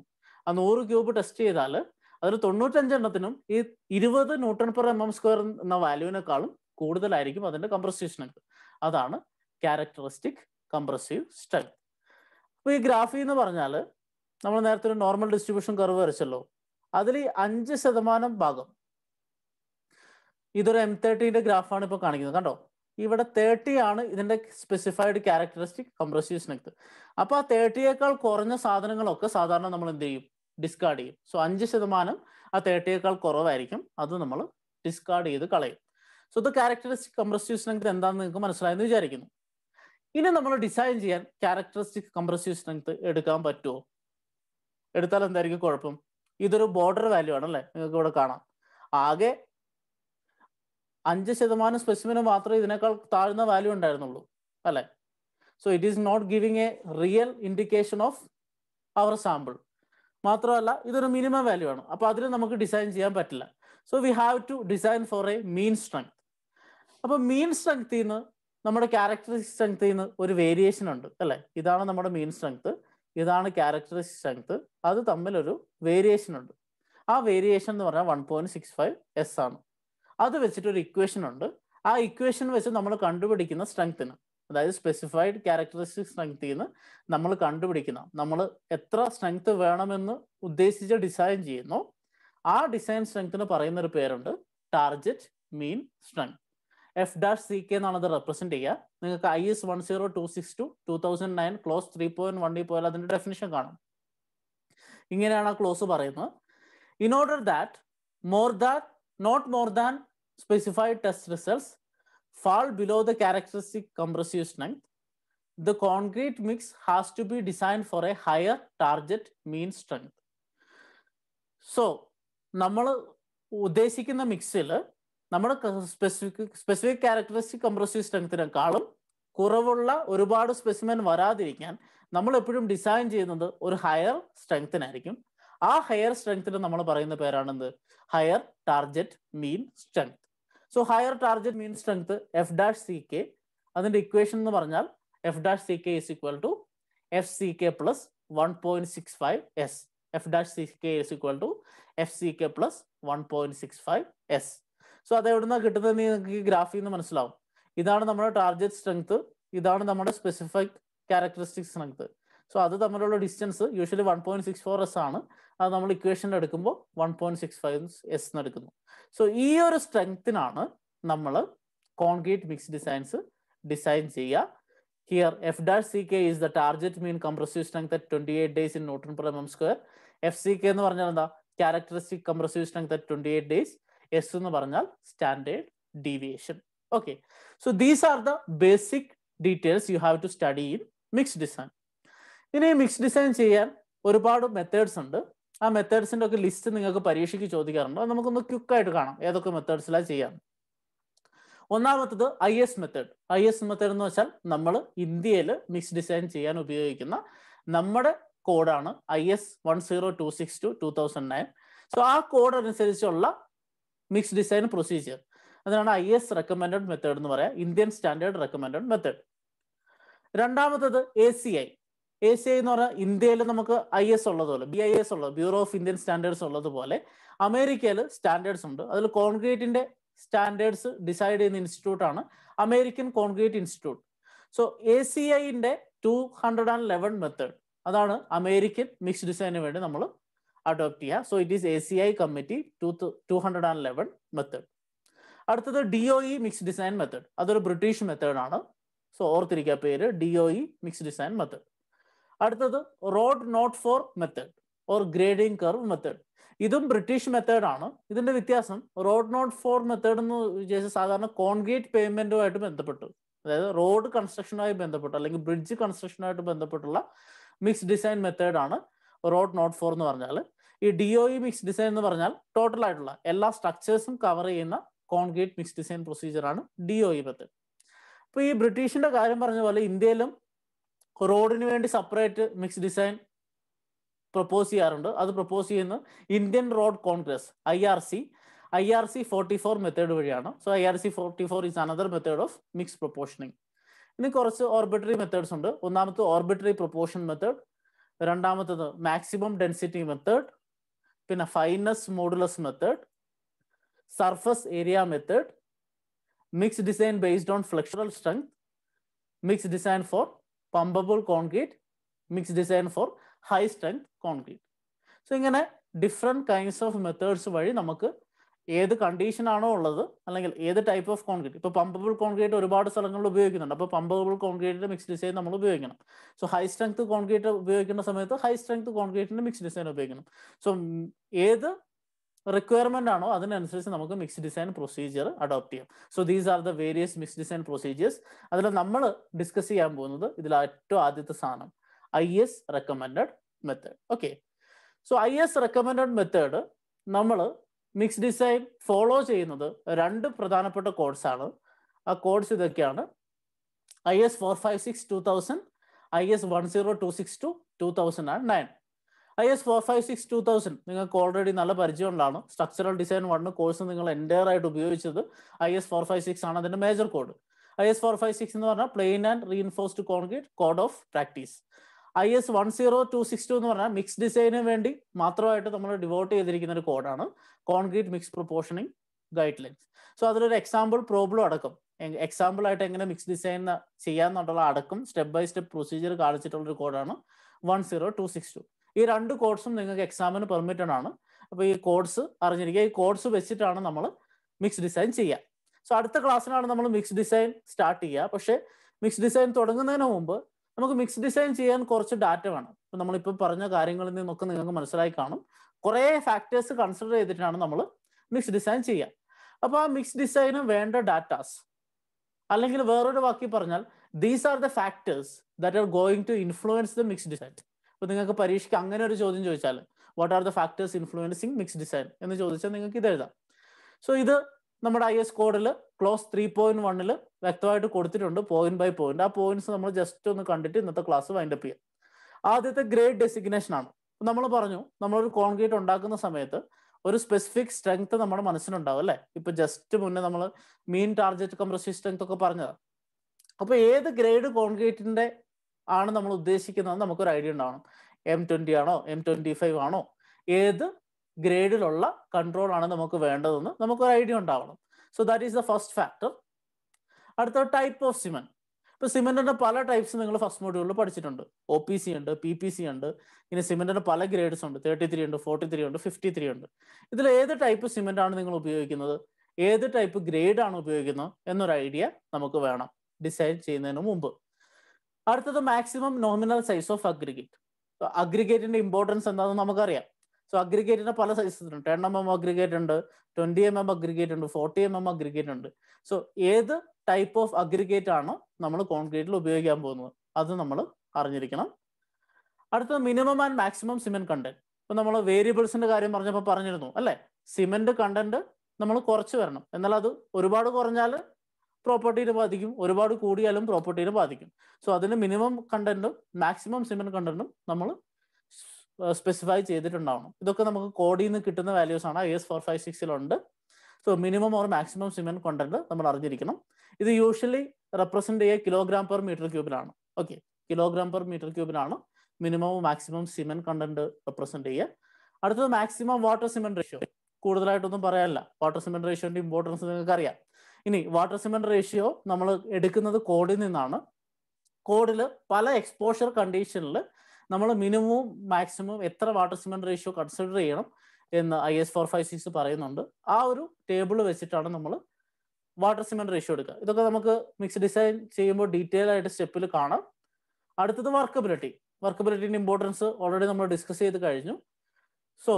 ആ നൂറ് ക്യൂബ് ടെസ്റ്റ് ചെയ്താൽ അതിൽ തൊണ്ണൂറ്റഞ്ചെണ്ണത്തിനും ഈ ഇരുപത് newton per m m square എന്ന വാല്യൂവിനേക്കാളും കൂടുതലായിരിക്കും അതിന്റെ കംപ്രസീവ് സ്ട്രെങ്ത് അതാണ് ക്യാരക്ടറിസ്റ്റിക് കംപ്രസീവ് സ്ട്രെങ്ത് അപ്പൊ ഈ ഗ്രാഫി എന്ന് പറഞ്ഞാൽ നമ്മൾ നേരത്തെ ഒരു നോർമൽ ഡിസ്ട്രിബ്യൂഷൻ കർവ് വരച്ചല്ലോ അതിൽ അഞ്ച് ശതമാനം ഭാഗം ഇതൊരു എം ഗ്രാഫ് ഗ്രാഫാണ് ഇപ്പോൾ കാണിക്കുന്നത് കണ്ടോ ഇവിടെ തേർട്ടി ആണ് ഇതിന്റെ സ്പെസിഫൈഡ് ക്യാരക്ടറിസ്റ്റിക് കംപ്രസീവ് സ്ട്രെങ്ത് അപ്പൊ ആ തേർട്ടിയേക്കാൾ കുറഞ്ഞ സാധനങ്ങളൊക്കെ സാധാരണ നമ്മൾ എന്ത് ചെയ്യും ഡിസ്കാർഡ് ചെയ്യും സോ അഞ്ച് ശതമാനം ആ തേർട്ടിയേക്കാൾ കുറവായിരിക്കും അത് നമ്മൾ ഡിസ്കാർഡ് ചെയ്ത് കളയും സോ ഇത് ക്യാരക്ടറിസ്റ്റിക് കംപ്രസീവ് സ്ട്രെങ്ത് എന്താണെന്ന് നിങ്ങൾക്ക് മനസ്സിലായെന്ന് വിചാരിക്കുന്നു ഇനി നമ്മൾ ഡിസൈൻ ചെയ്യാൻ ക്യാരക്ടറിസ്റ്റിക് കംപ്രസീവ് സ്ട്രെങ്ത് എടുക്കാൻ പറ്റുമോ എടുത്താൽ എന്തായിരിക്കും കുഴപ്പം ഇതൊരു ബോർഡർ വാല്യൂ ആണ് അല്ലേ നിങ്ങൾക്ക് ഇവിടെ കാണാം ആകെ അഞ്ച് ശതമാനം സ്പെസിമിന് മാത്രമേ ഇതിനേക്കാൾ താഴ്ന്ന വാല്യൂ ഉണ്ടായിരുന്നുള്ളൂ അല്ലെ so it is not giving a real indication of our sample മാത്രമല്ല ഇതൊരു മിനിമം വാല്യൂ ആണ് അപ്പൊ അതിന് നമുക്ക് ഡിസൈൻ ചെയ്യാൻ പറ്റില്ല so we have to design for a mean strength അപ്പൊ മീൻ സ്ട്രെങ്ത് നമ്മുടെ ക്യാരക്ടറിസ്റ്റിക് സ്ട്രെങ്ത് ചെയ്യുന്ന ഒരു വേരിയേഷൻ ഉണ്ട് അല്ലെ ഇതാണ് നമ്മുടെ മീൻ സ്ട്രെങ്ത് ഇതാണ് ക്യാരക്ടറിസ്റ്റിക് സ്ട്രെങ്ത് അത് തമ്മിലൊരു വേരിയേഷൻ ഉണ്ട് ആ വേരിയേഷൻ എന്ന് പറഞ്ഞാൽ one point six five S ആണ് അത് വെച്ചിട്ട് ഒരു ഇക്വേഷൻ ഉണ്ട് ആ ഇക്വേഷൻ വെച്ച് നമ്മൾ കണ്ടുപിടിക്കുന്ന സ്ട്രെങ്ത്തിന് അതായത് സ്പെസിഫൈഡ് ക്യാരക്ടറിസ്റ്റിക് സ്ട്രെങ്ത് ചെയ്യുന്ന നമ്മൾ കണ്ടുപിടിക്കുന്ന നമ്മൾ എത്ര സ്ട്രെങ്ത് വേണമെന്ന് ഉദ്ദേശിച്ച് ഡിസൈൻ ചെയ്യുന്നു ആ ഡിസൈൻ സ്ട്രെങ്ത്തിന് പറയുന്ന ഒരു പേരുണ്ട് target mean strength F dash C K എന്നാണ് റെപ്രസെന്റ് ചെയ്യുക നിങ്ങൾക്ക് I S one zero two six two two thousand nine clause three point വണ്ണിൽ പോയാൽ അതിന്റെ ഡെഫിനിഷൻ കാണും ഇങ്ങനെയാണ് ആ ക്ലോസ് പറയുന്നത് in order that more than not more than specified test results fall below the characteristic compressive strength, the concrete mix has to be designed for a higher target mean strength. So നമ്മൾ ഉദ്ദേശിക്കുന്ന മിക്സിൽ നമ്മുടെ specific specific characteristic compressive സ്ട്രെങ്ത്തിനേക്കാളും കുറവുള്ള ഒരുപാട് specimen വരാതിരിക്കാൻ നമ്മൾ എപ്പോഴും ഡിസൈൻ ചെയ്യുന്നത് ഒരു ഹയർ സ്ട്രെങ്ത്തിനായിരിക്കും ആ ഹയർ സ്ട്രെങ്ത്തിന് നമ്മൾ പറയുന്ന പേരാണെന്ത് higher target mean strength so higher target mean strength F dash C K അതിന്റെ ഇക്വേഷൻ എന്ന് പറഞ്ഞാൽ F dash C K is equal to F C K plus one point six five S F dash C K is equal to F C K plus one point six five S so അത് എവിടെ നിന്നാ കിട്ടുന്നത് നിങ്ങൾക്ക് ഗ്രാഫിൽ നിന്ന് മനസ്സിലാവും ഇതാണ് നമ്മുടെ ടാർജറ്റ് സ്ട്രെങ്ത് ഇതാണ് നമ്മുടെ സ്പെസിഫിക് ക്യാരക്ടറിസ്റ്റിക് സ്ട്രെങ്ത് സോ അത് തമ്മിലുള്ള distance usually one point six four S ആണ് അത് നമ്മൾ ഇക്വേഷനിൽ എടുക്കുമ്പോൾ one point six five S എന്ന് എടുക്കുന്നു സോ ഈ ഒരു സ്ട്രെങ്ത്തിനാണ് നമ്മൾ കോൺക്രീറ്റ് മിക്സ് ഡിസൈൻസ് ഡിസൈൻ ചെയ്യുക here F dash C K is the target mean compressive strength at twenty eight days in newton per square F C K എന്ന് പറഞ്ഞാൽ എന്താ characteristic compressive strength at twenty eight days S എന്ന് പറഞ്ഞാൽ standard deviation okay so these are the basic details you have to study in mix design ഇനി mix design ചെയ്യാൻ ഒരുപാട് methods ഉണ്ട് ആ മെത്തേഡ്സിന്റെ ഒക്കെ ലിസ്റ്റ് നിങ്ങൾക്ക് പരീക്ഷയ്ക്ക് ചോദിക്കാറുണ്ട് അത് നമുക്കൊന്ന് ആയിട്ട് കാണാം ഏതൊക്കെ മെത്തേഡ്സിലാണ് ചെയ്യാം ഒന്നാമത്തത് I S method I S method എന്ന് വെച്ചാൽ നമ്മൾ ഇന്ത്യയിൽ മിക്സ് ഡിസൈൻ ചെയ്യാൻ ഉപയോഗിക്കുന്ന നമ്മുടെ കോഡാണ് I S one zero two six two two thousand nine so ആ കോഡ് അനുസരിച്ചുള്ള മിക്സ് ഡിസൈൻ പ്രൊസീജിയർ അതിനാണ് ഐ എസ് റെക്കമെൻഡഡ് മെത്തേഡ് എന്ന് പറയാം ഇന്ത്യൻ സ്റ്റാൻഡേർഡ് റെക്കമെൻഡഡ് മെത്തേഡ് രണ്ടാമത്തത് A C I A C I എന്ന് പറഞ്ഞാൽ ഇന്ത്യയിൽ നമുക്ക് ഐ എസ് ഉള്ളതുപോലെ ബി ഐ എസ് ഉള്ളത് ബ്യൂറോ ഓഫ് ഇന്ത്യൻ സ്റ്റാൻഡേർഡ്സ് ഉള്ളതുപോലെ അമേരിക്കയിൽ സ്റ്റാൻഡേർഡ്സ് ഉണ്ട് അതിൽ കോൺക്രീറ്റിന്റെ സ്റ്റാൻഡേർഡ്സ് ഡിസൈഡ് ചെയ്യുന്ന ഇൻസ്റ്റിറ്റ്യൂട്ട് ആണ് American concrete institute so A C ഐന്റെ two hundred and eleven method അതാണ് അമേരിക്കൻ മിക്സ് ഡിസൈനിന് വേണ്ടി നമ്മൾ അഡോപ്റ്റ് ചെയ്യുക so it is A C I committee two two hundred and eleven method അടുത്തത് D O E mix design method അതൊരു British method ആണ് so ഓർത്തിരിക്കുക പേര് D O E mix design method അടുത്തത് road note four method or grading curve method ഇതും British method ആണ് ഇതിന്റെ വ്യത്യാസം റോഡ് നോട്ട് ഫോർ മെത്തേഡ് എന്ന് വിചാരിച്ച സാധാരണ കോൺക്രീറ്റ് പേയ്മെന്റുമായിട്ട് ബന്ധപ്പെട്ടു അതായത് റോഡ് കൺസ്ട്രക്ഷനുമായി ബന്ധപ്പെട്ട് അല്ലെങ്കിൽ ബ്രിഡ്ജ് കൺസ്ട്രക്ഷനുമായിട്ട് ബന്ധപ്പെട്ടുള്ള മിക്സ് ഡിസൈൻ മെത്തേഡ് ആണ് റോഡ് നോട്ട് ഫോർ എന്ന് പറഞ്ഞാൽ ഈ D O E mix design എന്ന് പറഞ്ഞാൽ ടോട്ടൽ ആയിട്ടുള്ള എല്ലാ സ്ട്രക്ചേഴ്സും കവർ ചെയ്യുന്ന കോൺക്രീറ്റ് മിക്സ് ഡിസൈൻ പ്രൊസീജിയറാണ് ഡി ഒ ഇ മെത്തേഡ് അപ്പോൾ ഈ ബ്രിട്ടീഷിന്റെ കാര്യം പറഞ്ഞ പോലെ ഇന്ത്യയിലും റോഡിന് വേണ്ടി സെപ്പറേറ്റ് മിക്സ് ഡിസൈൻ പ്രപ്പോസ് ചെയ്യാറുണ്ട് അത് പ്രപ്പോസ് ചെയ്യുന്ന Indian road congress I R C I R C forty four method വഴിയാണ് so I R C forty four is another method of mix proportioning ഇനി കുറച്ച് ഓർബിറ്ററി മെത്തേഡ്സ് ഉണ്ട് ഒന്നാമത്തെ arbitrary proportion method രണ്ടാമത്തത് maximum density method പിന്നെ fineness modulus method surface area method mix design based on flexural strength mix design for pumpable concrete mix design for high strength concrete so ഇങ്ങനെ different kinds of methods വഴി നമുക്ക് ഏത് കണ്ടീഷനാണോ ഉള്ളത് അല്ലെങ്കിൽ ഏത് type of concrete ഇപ്പോൾ പമ്പബിൾ concrete ഒരുപാട് സ്ഥലങ്ങളിൽ ഉപയോഗിക്കുന്നുണ്ട് അപ്പോൾ പമ്പബിൾ കോൺക്രീറ്റിന്റെ മിക്സ് ഡിസൈൻ നമ്മൾ ഉപയോഗിക്കണം സോ ഹൈ സ്ട്രെങ്ത് കോൺക്രീറ്റ് ഉപയോഗിക്കുന്ന സമയത്ത് ഹൈ സ്ട്രെങ്ത് കോൺക്രീറ്റിന്റെ മിക്സ് ഡിസൈൻ ഉപയോഗിക്കണം സോ ഏത് റിക്വയർമെന്റ് ആണോ അതിനനുസരിച്ച് നമുക്ക് മിക്സ് ഡിസൈൻ പ്രൊസീജിയർ അഡോപ്റ്റ് ചെയ്യാം so these are the various mix design procedures അതിൽ നമ്മൾ ഡിസ്കസ് ചെയ്യാൻ പോകുന്നത് ഇതിൽ ഏറ്റവും ആദ്യത്തെ സാധനം I S recommend method okay so I S recommend method നമ്മൾ മിക്സ് ഡിസൈൻ ഫോളോ ചെയ്യുന്നത് രണ്ട് പ്രധാനപ്പെട്ട കോഡ്സാണ് ആ കോഡ്സ് ഇതൊക്കെയാണ് I S four five six two thousand I S one zero two six two two thousand and nine I S four five six two thousand നിങ്ങൾക്ക് already നല്ല പരിചയമുള്ളതാണ് സ്ട്രക്ചറൽ ഡിസൈൻ വൺ കോഴ്സ് നിങ്ങൾ entire ആയിട്ട് ഉപയോഗിച്ചത് I S four five six ആണ് അതിന്റെ major code I S four five six എന്ന് പറഞ്ഞാൽ plain and reinforced concrete code of practice I S one zero two six two എന്ന് പറഞ്ഞാൽ mix ഡിസൈനു വേണ്ടി മാത്രമായിട്ട് നമ്മൾ ഡിവോട്ട് ചെയ്തിരിക്കുന്ന ഒരു കോഡാണ് concrete mix proportioning guidelines so അതിലൊരു എക്സാമ്പിൾ പ്രോബ്ലം അടക്കം എക്സാമ്പിൾ ആയിട്ട് എങ്ങനെ മിക്സ് ഡിസൈൻ ചെയ്യാന്നുള്ള അടക്കം സ്റ്റെപ്പ് ബൈ സ്റ്റെപ്പ് പ്രൊസീജിയർ കാണിച്ചിട്ടുള്ള ഒരു കോഡാണ് one zero two six two ഈ രണ്ട് കോഡ്സും നിങ്ങൾക്ക് എക്സാമിന് പെർമിറ്റഡ് ആണ് അപ്പോൾ ഈ കോഡ്സ് അറിഞ്ഞിരിക്കുക ഈ കോഡ്സ് വെച്ചിട്ടാണ് നമ്മൾ മിക്സ് ഡിസൈൻ ചെയ്യുക സോ അടുത്ത ക്ലാസ്സിലാണ് നമ്മൾ മിക്സ് ഡിസൈൻ സ്റ്റാർട്ട് ചെയ്യുക പക്ഷേ മിക്സ് ഡിസൈൻ തുടങ്ങുന്നതിന് മുമ്പ് നമുക്ക് മിക്സ് ഡിസൈൻ ചെയ്യാൻ കുറച്ച് ഡാറ്റ വേണം ഇപ്പൊ നമ്മളിപ്പോൾ പറഞ്ഞ കാര്യങ്ങളിൽ നിന്നൊക്കെ നിങ്ങൾക്ക് മനസ്സിലായി കാണും കുറേ ഫാക്ടേഴ്സ് കൺസിഡർ ചെയ്തിട്ടാണ് നമ്മൾ മിക്സ് ഡിസൈൻ ചെയ്യുക അപ്പോൾ ആ മിക്സ് ഡിസൈനും വേണ്ട ഡാറ്റാസ് അല്ലെങ്കിൽ വേറൊരു വാക്കി പറഞ്ഞാൽ these are the factors that are going to influence the mix design അപ്പോൾ നിങ്ങൾക്ക് പരീക്ഷയ്ക്ക് അങ്ങനെ ഒരു ചോദ്യം ചോദിച്ചാൽ what are the factors influencing mix design എന്ന് ചോദിച്ചാൽ നിങ്ങൾക്ക് ഇത് എഴുതാം സോ ഇത് നമ്മുടെ ഐ എസ് കോഡിൽ ക്ലോസ് ത്രീ പോയിന്റ് വണ്ണിൽ വ്യക്തമായിട്ട് കൊടുത്തിട്ടുണ്ട് പോയിന്റ് ബൈ പോയിന്റ് ആ പോയിന്റ്സ് നമ്മൾ ജസ്റ്റ് ഒന്ന് കണ്ടിട്ട് ഇന്നത്തെ ക്ലാസ് വൈൻഡപ്പ് ചെയ്യാം ആദ്യത്തെ ഗ്രേഡ് ഡെസിഗ്നേഷൻ ആണ് നമ്മൾ പറഞ്ഞു നമ്മളൊരു കോൺക്രീറ്റ് ഉണ്ടാക്കുന്ന സമയത്ത് ഒരു സ്പെസിഫിക് സ്ട്രെങ്ത് നമ്മുടെ മനസ്സിലുണ്ടാവും അല്ലെ ഇപ്പൊ ജസ്റ്റ് മുന്നേ നമ്മൾ മീൻ ടാർജറ്റ് കംപ്രസീവ് സ്ട്രെങ്ത് ഒക്കെ പറഞ്ഞതാണ് അപ്പൊ ഏത് ഗ്രേഡ് കോൺക്രീറ്റിന്റെ ആണ് നമ്മൾ ഉദ്ദേശിക്കുന്നത് നമുക്കൊരു ഐഡിയ ഉണ്ടാവണം എം ട്വന്റി ആണോ എം ട്വന്റി ഫൈവ് ആണോ ഏത് ഗ്രേഡിലുള്ള കൺട്രോൾ ആണ് നമുക്ക് വേണ്ടതെന്ന് നമുക്കൊരു ഐഡിയ ഉണ്ടാവണം so that is the first factor അടുത്ത ടൈപ്പ് ഓഫ് സിമെന്റ് ഇപ്പൊ സിമെന്റിന്റെ പല ടൈപ്സ് നിങ്ങൾ ഫസ്റ്റ് മോഡ്യൂളിൽ പഠിച്ചിട്ടുണ്ട് ഒ പി സി ഉണ്ട് പി പി സി ഉണ്ട് ഇനി സിമെന്റിന്റെ പല ഗ്രേഡ്സ് ഉണ്ട് തേർട്ടി ത്രീ ഉണ്ട് ഫോർട്ടി ത്രീ ഉണ്ട് ഫിഫ്റ്റി ത്രീ ഉണ്ട് ഇതിൽ ഏത് ടൈപ്പ് സിമെന്റ് ആണ് നിങ്ങൾ ഉപയോഗിക്കുന്നത് ഏത് ടൈപ്പ് ഗ്രേഡ് ആണ് ഉപയോഗിക്കുന്നത് എന്നൊരു ഐഡിയ നമുക്ക് വേണം ഡിസൈഡ് ചെയ്യുന്നതിന് മുമ്പ് അടുത്തത് maximum nominal size of aggregate അഗ്രിഗേറ്റിന്റെ ഇമ്പോർട്ടൻസ് എന്താണെന്ന് നമുക്കറിയാം സോ അഗ്രിഗേറ്റിന് പല സൈസസ് ഉണ്ട് ടെൻ എം എം അഗ്രിഗേറ്റ് ഉണ്ട് ട്വന്റി എം എം അഗ്രിഗേറ്റ് ഉണ്ട് ഫോർട്ടി എം എം അഗ്രിഗേറ്റ് ഉണ്ട് സോ ഏത് ടൈപ്പ് ഓഫ് അഗ്രിഗേറ്റ് ആണോ നമ്മൾ കോൺക്രീറ്റിൽ ഉപയോഗിക്കാൻ പോകുന്നത് അത് നമ്മൾ അറിഞ്ഞിരിക്കണം അടുത്തത് minimum and maximum cement content ഇപ്പൊ നമ്മൾ വേരിയബിൾസിന്റെ കാര്യം പറഞ്ഞപ്പോൾ പറഞ്ഞിരുന്നു അല്ലെ സിമെന്റ് കണ്ടന്റ് നമ്മൾ കുറച്ച് വരണം എന്നാൽ അത് ഒരുപാട് കുറഞ്ഞാൽ പ്രോപ്പർട്ടിയിൽ ബാധിക്കും ഒരുപാട് കൂടിയാലും പ്രോപ്പർട്ടിയിൽ ബാധിക്കും സോ അതിന് മിനിമം കണ്ടന്റും മാക്സിമം സിമെന്റ് കണ്ടന്റും നമ്മൾ സ്പെസിഫൈ ചെയ്തിട്ടുണ്ടാവണം ഇതൊക്കെ നമുക്ക് കോഡിൽ നിന്ന് കിട്ടുന്ന വാല്യൂസ് ആണ് ഐ എസ് ഫോർ ഫൈവ് സിക്സിലുണ്ട് so minimum or maximum cement content നമ്മൾ അറിഞ്ഞിരിക്കണം ഇത് യൂഷ്വലി റെപ്രസെന്റ് ചെയ്യുക കിലോഗ്രാം പെർ മീറ്റർ ക്യൂബിലാണ് ഓക്കെ കിലോഗ്രാം പെർ മീറ്റർ ക്യൂബിലാണ് മിനിമവും മാക്സിമം സിമെന്റ് കണ്ടന്റ് റെപ്രസെന്റ് ചെയ്യുക അടുത്തത് മാക്സിമം വാട്ടർ സിമെന്റ് റേഷ്യോ കൂടുതലായിട്ടൊന്നും പറയാനില്ല വാട്ടർ സിമെന്റ് റേഷ്യോന്റെ ഇമ്പോർട്ടൻസ് നിങ്ങൾക്ക് അറിയാം ഇനി വാട്ടർ സിമെന്റ് റേഷ്യോ നമ്മൾ എടുക്കുന്നത് കോഡിൽ നിന്നാണ് കോഡിൽ പല എക്സ്പോഷർ കണ്ടീഷനിൽ നമ്മൾ മിനിമവും മാക്സിമം എത്ര വാട്ടർ സിമെന്റ് റേഷ്യോ കൺസിഡർ ചെയ്യണം എന്ന് I S four five six പറയുന്നുണ്ട് ആ ഒരു ടേബിൾ വെച്ചിട്ടാണ് നമ്മൾ വാട്ടർ സിമെന്റ് റേഷ്യോ എടുക്കുക ഇതൊക്കെ നമുക്ക് മിക്സ് ഡിസൈൻ ചെയ്യുമ്പോൾ ഡീറ്റെയിൽ ആയിട്ട് സ്റ്റെപ്പിൽ കാണാം അടുത്തത് വർക്കബിലിറ്റി വർക്കബിലിറ്റിന്റെ ഇമ്പോർട്ടൻസ് ഓൾറെഡി നമ്മൾ ഡിസ്കസ് ചെയ്ത് കഴിഞ്ഞു so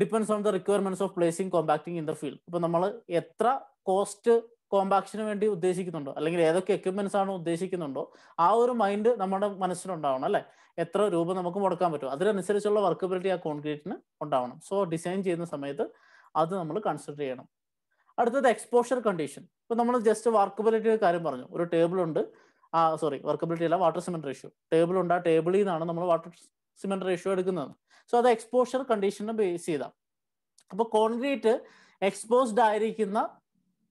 depends on the requirements of placing compacting in the field ഇപ്പൊ നമ്മൾ എത്ര കോസ്റ്റ് കോമ്പാക്ഷന് വേണ്ടി ഉദ്ദേശിക്കുന്നുണ്ടോ അല്ലെങ്കിൽ ഏതൊക്കെ എക്യുപ്മെന്റ്സ് ആണ് ഉദ്ദേശിക്കുന്നുണ്ടോ ആ ഒരു മൈൻഡ് നമ്മുടെ മനസ്സിലുണ്ടാവണം അല്ലെ എത്ര രൂപ നമുക്ക് മുടക്കാൻ പറ്റും അതിനനുസരിച്ചുള്ള വർക്കബിലിറ്റി ആ കോൺക്രീറ്റിന് ഉണ്ടാവണം സോ ഡിസൈൻ ചെയ്യുന്ന സമയത്ത് അത് നമ്മൾ കൺസിഡർ ചെയ്യണം അടുത്തത് എക്സ്പോഷർ കണ്ടീഷൻ ഇപ്പൊ നമ്മൾ ജസ്റ്റ് വർക്കബിലിറ്റിയുടെ കാര്യം പറഞ്ഞു ഒരു ടേബിൾ ഉണ്ട് ആ സോറി വർക്കബിലിറ്റി അല്ല വാട്ടർ സിമെന്റ് റേഷ്യോ ടേബിൾ ഉണ്ട് ആ ടേബിളിൽ നിന്നാണ് നമ്മൾ വാട്ടർ സിമെന്റ് റേഷ്യോ എടുക്കുന്നത് സോ അത് എക്സ്പോഷർ കണ്ടീഷനെ ബേസ് ചെയ്താൽ അപ്പോൾ കോൺക്രീറ്റ് എക്സ്പോസ്ഡ് ആയിരിക്കുന്ന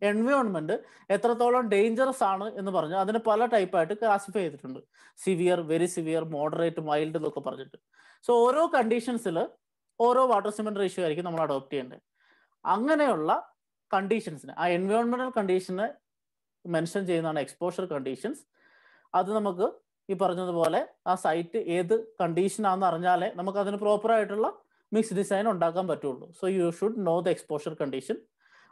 എൻവയോൺമെന്റ് എത്രത്തോളം ഡേഞ്ചറസ് ആണ് എന്ന് പറഞ്ഞ് അതിന് പല ടൈപ്പായിട്ട് ക്ലാസിഫൈ ചെയ്തിട്ടുണ്ട് severe very severe moderate mild എന്നൊക്കെ പറഞ്ഞിട്ട് സോ ഓരോ കണ്ടീഷൻസിൽ ഓരോ വാട്ടർ സിമെന്റ് റേഷ്യോ ആയിരിക്കും നമ്മൾ അഡോപ്റ്റ് ചെയ്യേണ്ടത് അങ്ങനെയുള്ള കണ്ടീഷൻസിന് ആ എൻവയോൺമെന്റൽ കണ്ടീഷനെ മെൻഷൻ ചെയ്യുന്നതാണ് എക്സ്പോഷർ കണ്ടീഷൻസ് അത് നമുക്ക് ഈ പറഞ്ഞതുപോലെ ആ സൈറ്റ് ഏത് കണ്ടീഷനാണെന്ന് അറിഞ്ഞാലേ നമുക്ക് അതിന് പ്രോപ്പർ ആയിട്ടുള്ള മിക്സ് ഡിസൈൻ ഉണ്ടാക്കാൻ പറ്റുള്ളൂ so you should know the exposure condition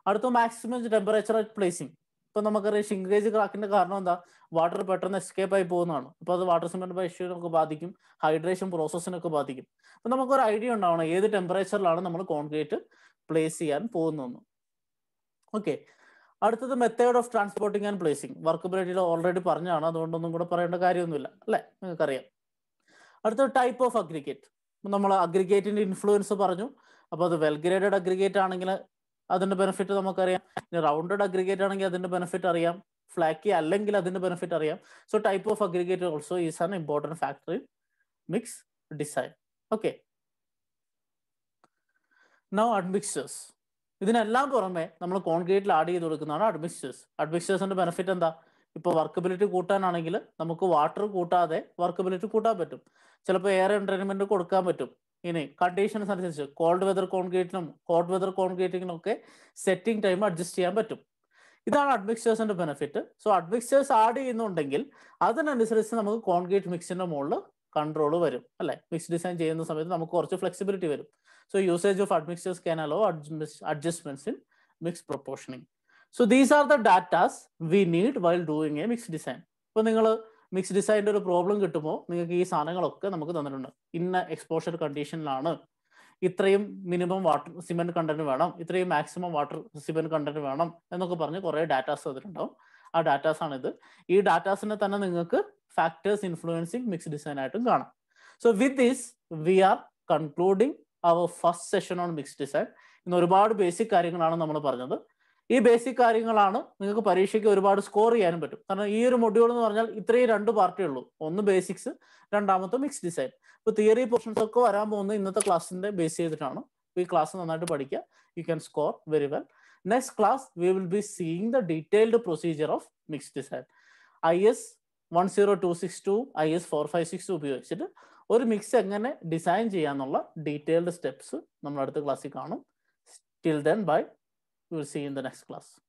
അടുത്ത മാക്സിമം ടെമ്പറേച്ചർ അറ്റ് പ്ലേസിങ് ഇപ്പൊ നമുക്കറിയാം ഷിങ്ക് ക്രാക്കിന്റെ കാരണം എന്താ വാട്ടർ പെട്ടെന്ന് എസ്കേപ്പ് ആയി പോകുന്നതാണ് അപ്പൊ അത് വാട്ടർ സിമെന്റ് ഇഷ്യൂ ബാധിക്കും ഹൈഡ്രേഷൻ പ്രോസസ്സിനൊക്കെ ബാധിക്കും അപ്പൊ നമുക്കൊരു ഐഡിയ ഉണ്ടാവണം ഏത് ടെമ്പറേച്ചറിലാണ് നമ്മൾ കോൺക്രീറ്റ് പ്ലേസ് ചെയ്യാൻ പോകുന്നതെന്ന് ഓക്കെ അടുത്തത് method of transporting and placing വർക്കബിലിറ്റിയിൽ ഓൾറെഡി പറഞ്ഞാണ് അതുകൊണ്ടൊന്നും കൂടെ പറയേണ്ട കാര്യമൊന്നുമില്ല അല്ലെ നിങ്ങൾക്കറിയാം അടുത്ത ടൈപ്പ് ഓഫ് അഗ്രിഗേറ്റ് നമ്മൾ അഗ്രിഗേറ്റിന്റെ ഇൻഫ്ലുവൻസ് പറഞ്ഞു അപ്പോൾ അത് വെൽ ഗ്രേഡഡ് അഗ്രിഗേറ്റ് ആണെങ്കിൽ അതിന്റെ ബെനിഫിറ്റ് നമുക്കറിയാം റൗണ്ടഡ് അഗ്രിഗേറ്റ് ആണെങ്കിൽ അതിന്റെ ബെനിഫിറ്റ് അറിയാം ഫ്ലാക്കി അല്ലെങ്കിൽ അതിന്റെ ബെനിഫിറ്റ് അറിയാം so type of aggregate also is an important factor in mix design okay now admixtures ഇതിനെല്ലാം പുറമെ നമ്മൾ കോൺക്രീറ്റിൽ ആഡ് ചെയ്ത് കൊടുക്കുന്നതാണ് അഡ്മിക്സ്റ്റേഴ്സ് അഡ്മിക്സ്റ്റേഴ്സിന്റെ ബെനിഫിറ്റ് എന്താ ഇപ്പോൾ വർക്കബിലിറ്റി കൂട്ടാനാണെങ്കിൽ നമുക്ക് വാട്ടർ കൂട്ടാതെ വർക്കബിലിറ്റി കൂട്ടാൻ പറ്റും ചിലപ്പോൾ എയർ എൻ്റർടൈൻമെന്റ് കൊടുക്കാൻ പറ്റും ഇനി കണ്ടീഷൻസ് അനുസരിച്ച് കോൾഡ് വെതർ കോൺക്രീറ്റിനും ഹോട്ട് വെതർ കോൺക്രീറ്റിനും ഒക്കെ സെറ്റിംഗ് ടൈം അഡ്ജസ്റ്റ് ചെയ്യാൻ പറ്റും ഇതാണ് അഡ്മിക്സേഴ്സിന്റെ ബെനിഫിറ്റ് സോ അഡ്മിക്സേഴ്സ് ആഡ് ചെയ്യുന്നുണ്ടെങ്കിൽ അതിനനുസരിച്ച് നമുക്ക് കോൺക്രീറ്റ് മിക്സിന്റെ മുകളിൽ കൺട്രോൾ വരും അല്ലെ മിക്സ് ഡിസൈൻ ചെയ്യുന്ന സമയത്ത് നമുക്ക് കുറച്ച് ഫ്ലെക്സിബിലിറ്റി വരും so usage of admixtures can allow adjustments in mix proportioning so these are the datas we need while doing a mix design ഇപ്പൊ നിങ്ങൾ മിക്സ് ഡിസൈൻ്റെ ഒരു പ്രോബ്ലം കിട്ടുമ്പോൾ നിങ്ങൾക്ക് ഈ സാധനങ്ങളൊക്കെ നമുക്ക് തന്നിട്ടുണ്ട് ഇന്ന എക്സ്പോഷർ കണ്ടീഷനിലാണ് ഇത്രയും മിനിമം വാട്ടർ സിമെന്റ് കണ്ടന്റ് വേണം ഇത്രയും മാക്സിമം വാട്ടർ സിമെന്റ് കണ്ടന്റ് വേണം എന്നൊക്കെ പറഞ്ഞ് കുറേ ഡാറ്റാസ് തന്നിട്ടുണ്ടാവും ആ ഡാറ്റാസ് ആണിത് ഈ ഡാറ്റാസിനെ തന്നെ നിങ്ങൾക്ക് ഫാക്ടേഴ്സ് ഇൻഫ്ലുവൻസിങ് മിക്സ് ഡിസൈൻ ആയിട്ടും കാണാം so with this we are concluding our first session on mix design ഇന്ന് ഒരുപാട് ബേസിക് കാര്യങ്ങളാണ് നമ്മൾ പറഞ്ഞത് ഈ ബേസിക് കാര്യങ്ങളാണ് നിങ്ങൾക്ക് പരീക്ഷയ്ക്ക് ഒരുപാട് സ്കോർ ചെയ്യാനും പറ്റും കാരണം ഈ ഒരു മൊഡ്യൂൾ എന്ന് പറഞ്ഞാൽ ഇത്രയും രണ്ട് പാർട്ടേ ഉള്ളൂ ഒന്ന് ബേസിക്സ് രണ്ടാമത്തെ മിക്സ് ഡിസൈൻ ഇപ്പൊ തിയറി പോർഷൻസ് ഒക്കെ വരാൻ പോകുന്നത് ഇന്നത്തെ ക്ലാസ്സിന്റെ ബേസ് ചെയ്തിട്ടാണ് ഈ ക്ലാസ് നന്നായിട്ട് പഠിക്കുക you can score very well next class we will be seeing the detailed procedure of mix design I S one zero two six two I S four five six ഉപയോഗിച്ചിട്ട് ഒരു mix എങ്ങനെ design ചെയ്യാന്നുള്ള detailed steps നമ്മൾ അടുത്ത ക്ലാസ്സിൽ കാണും still then bye we will see in the next class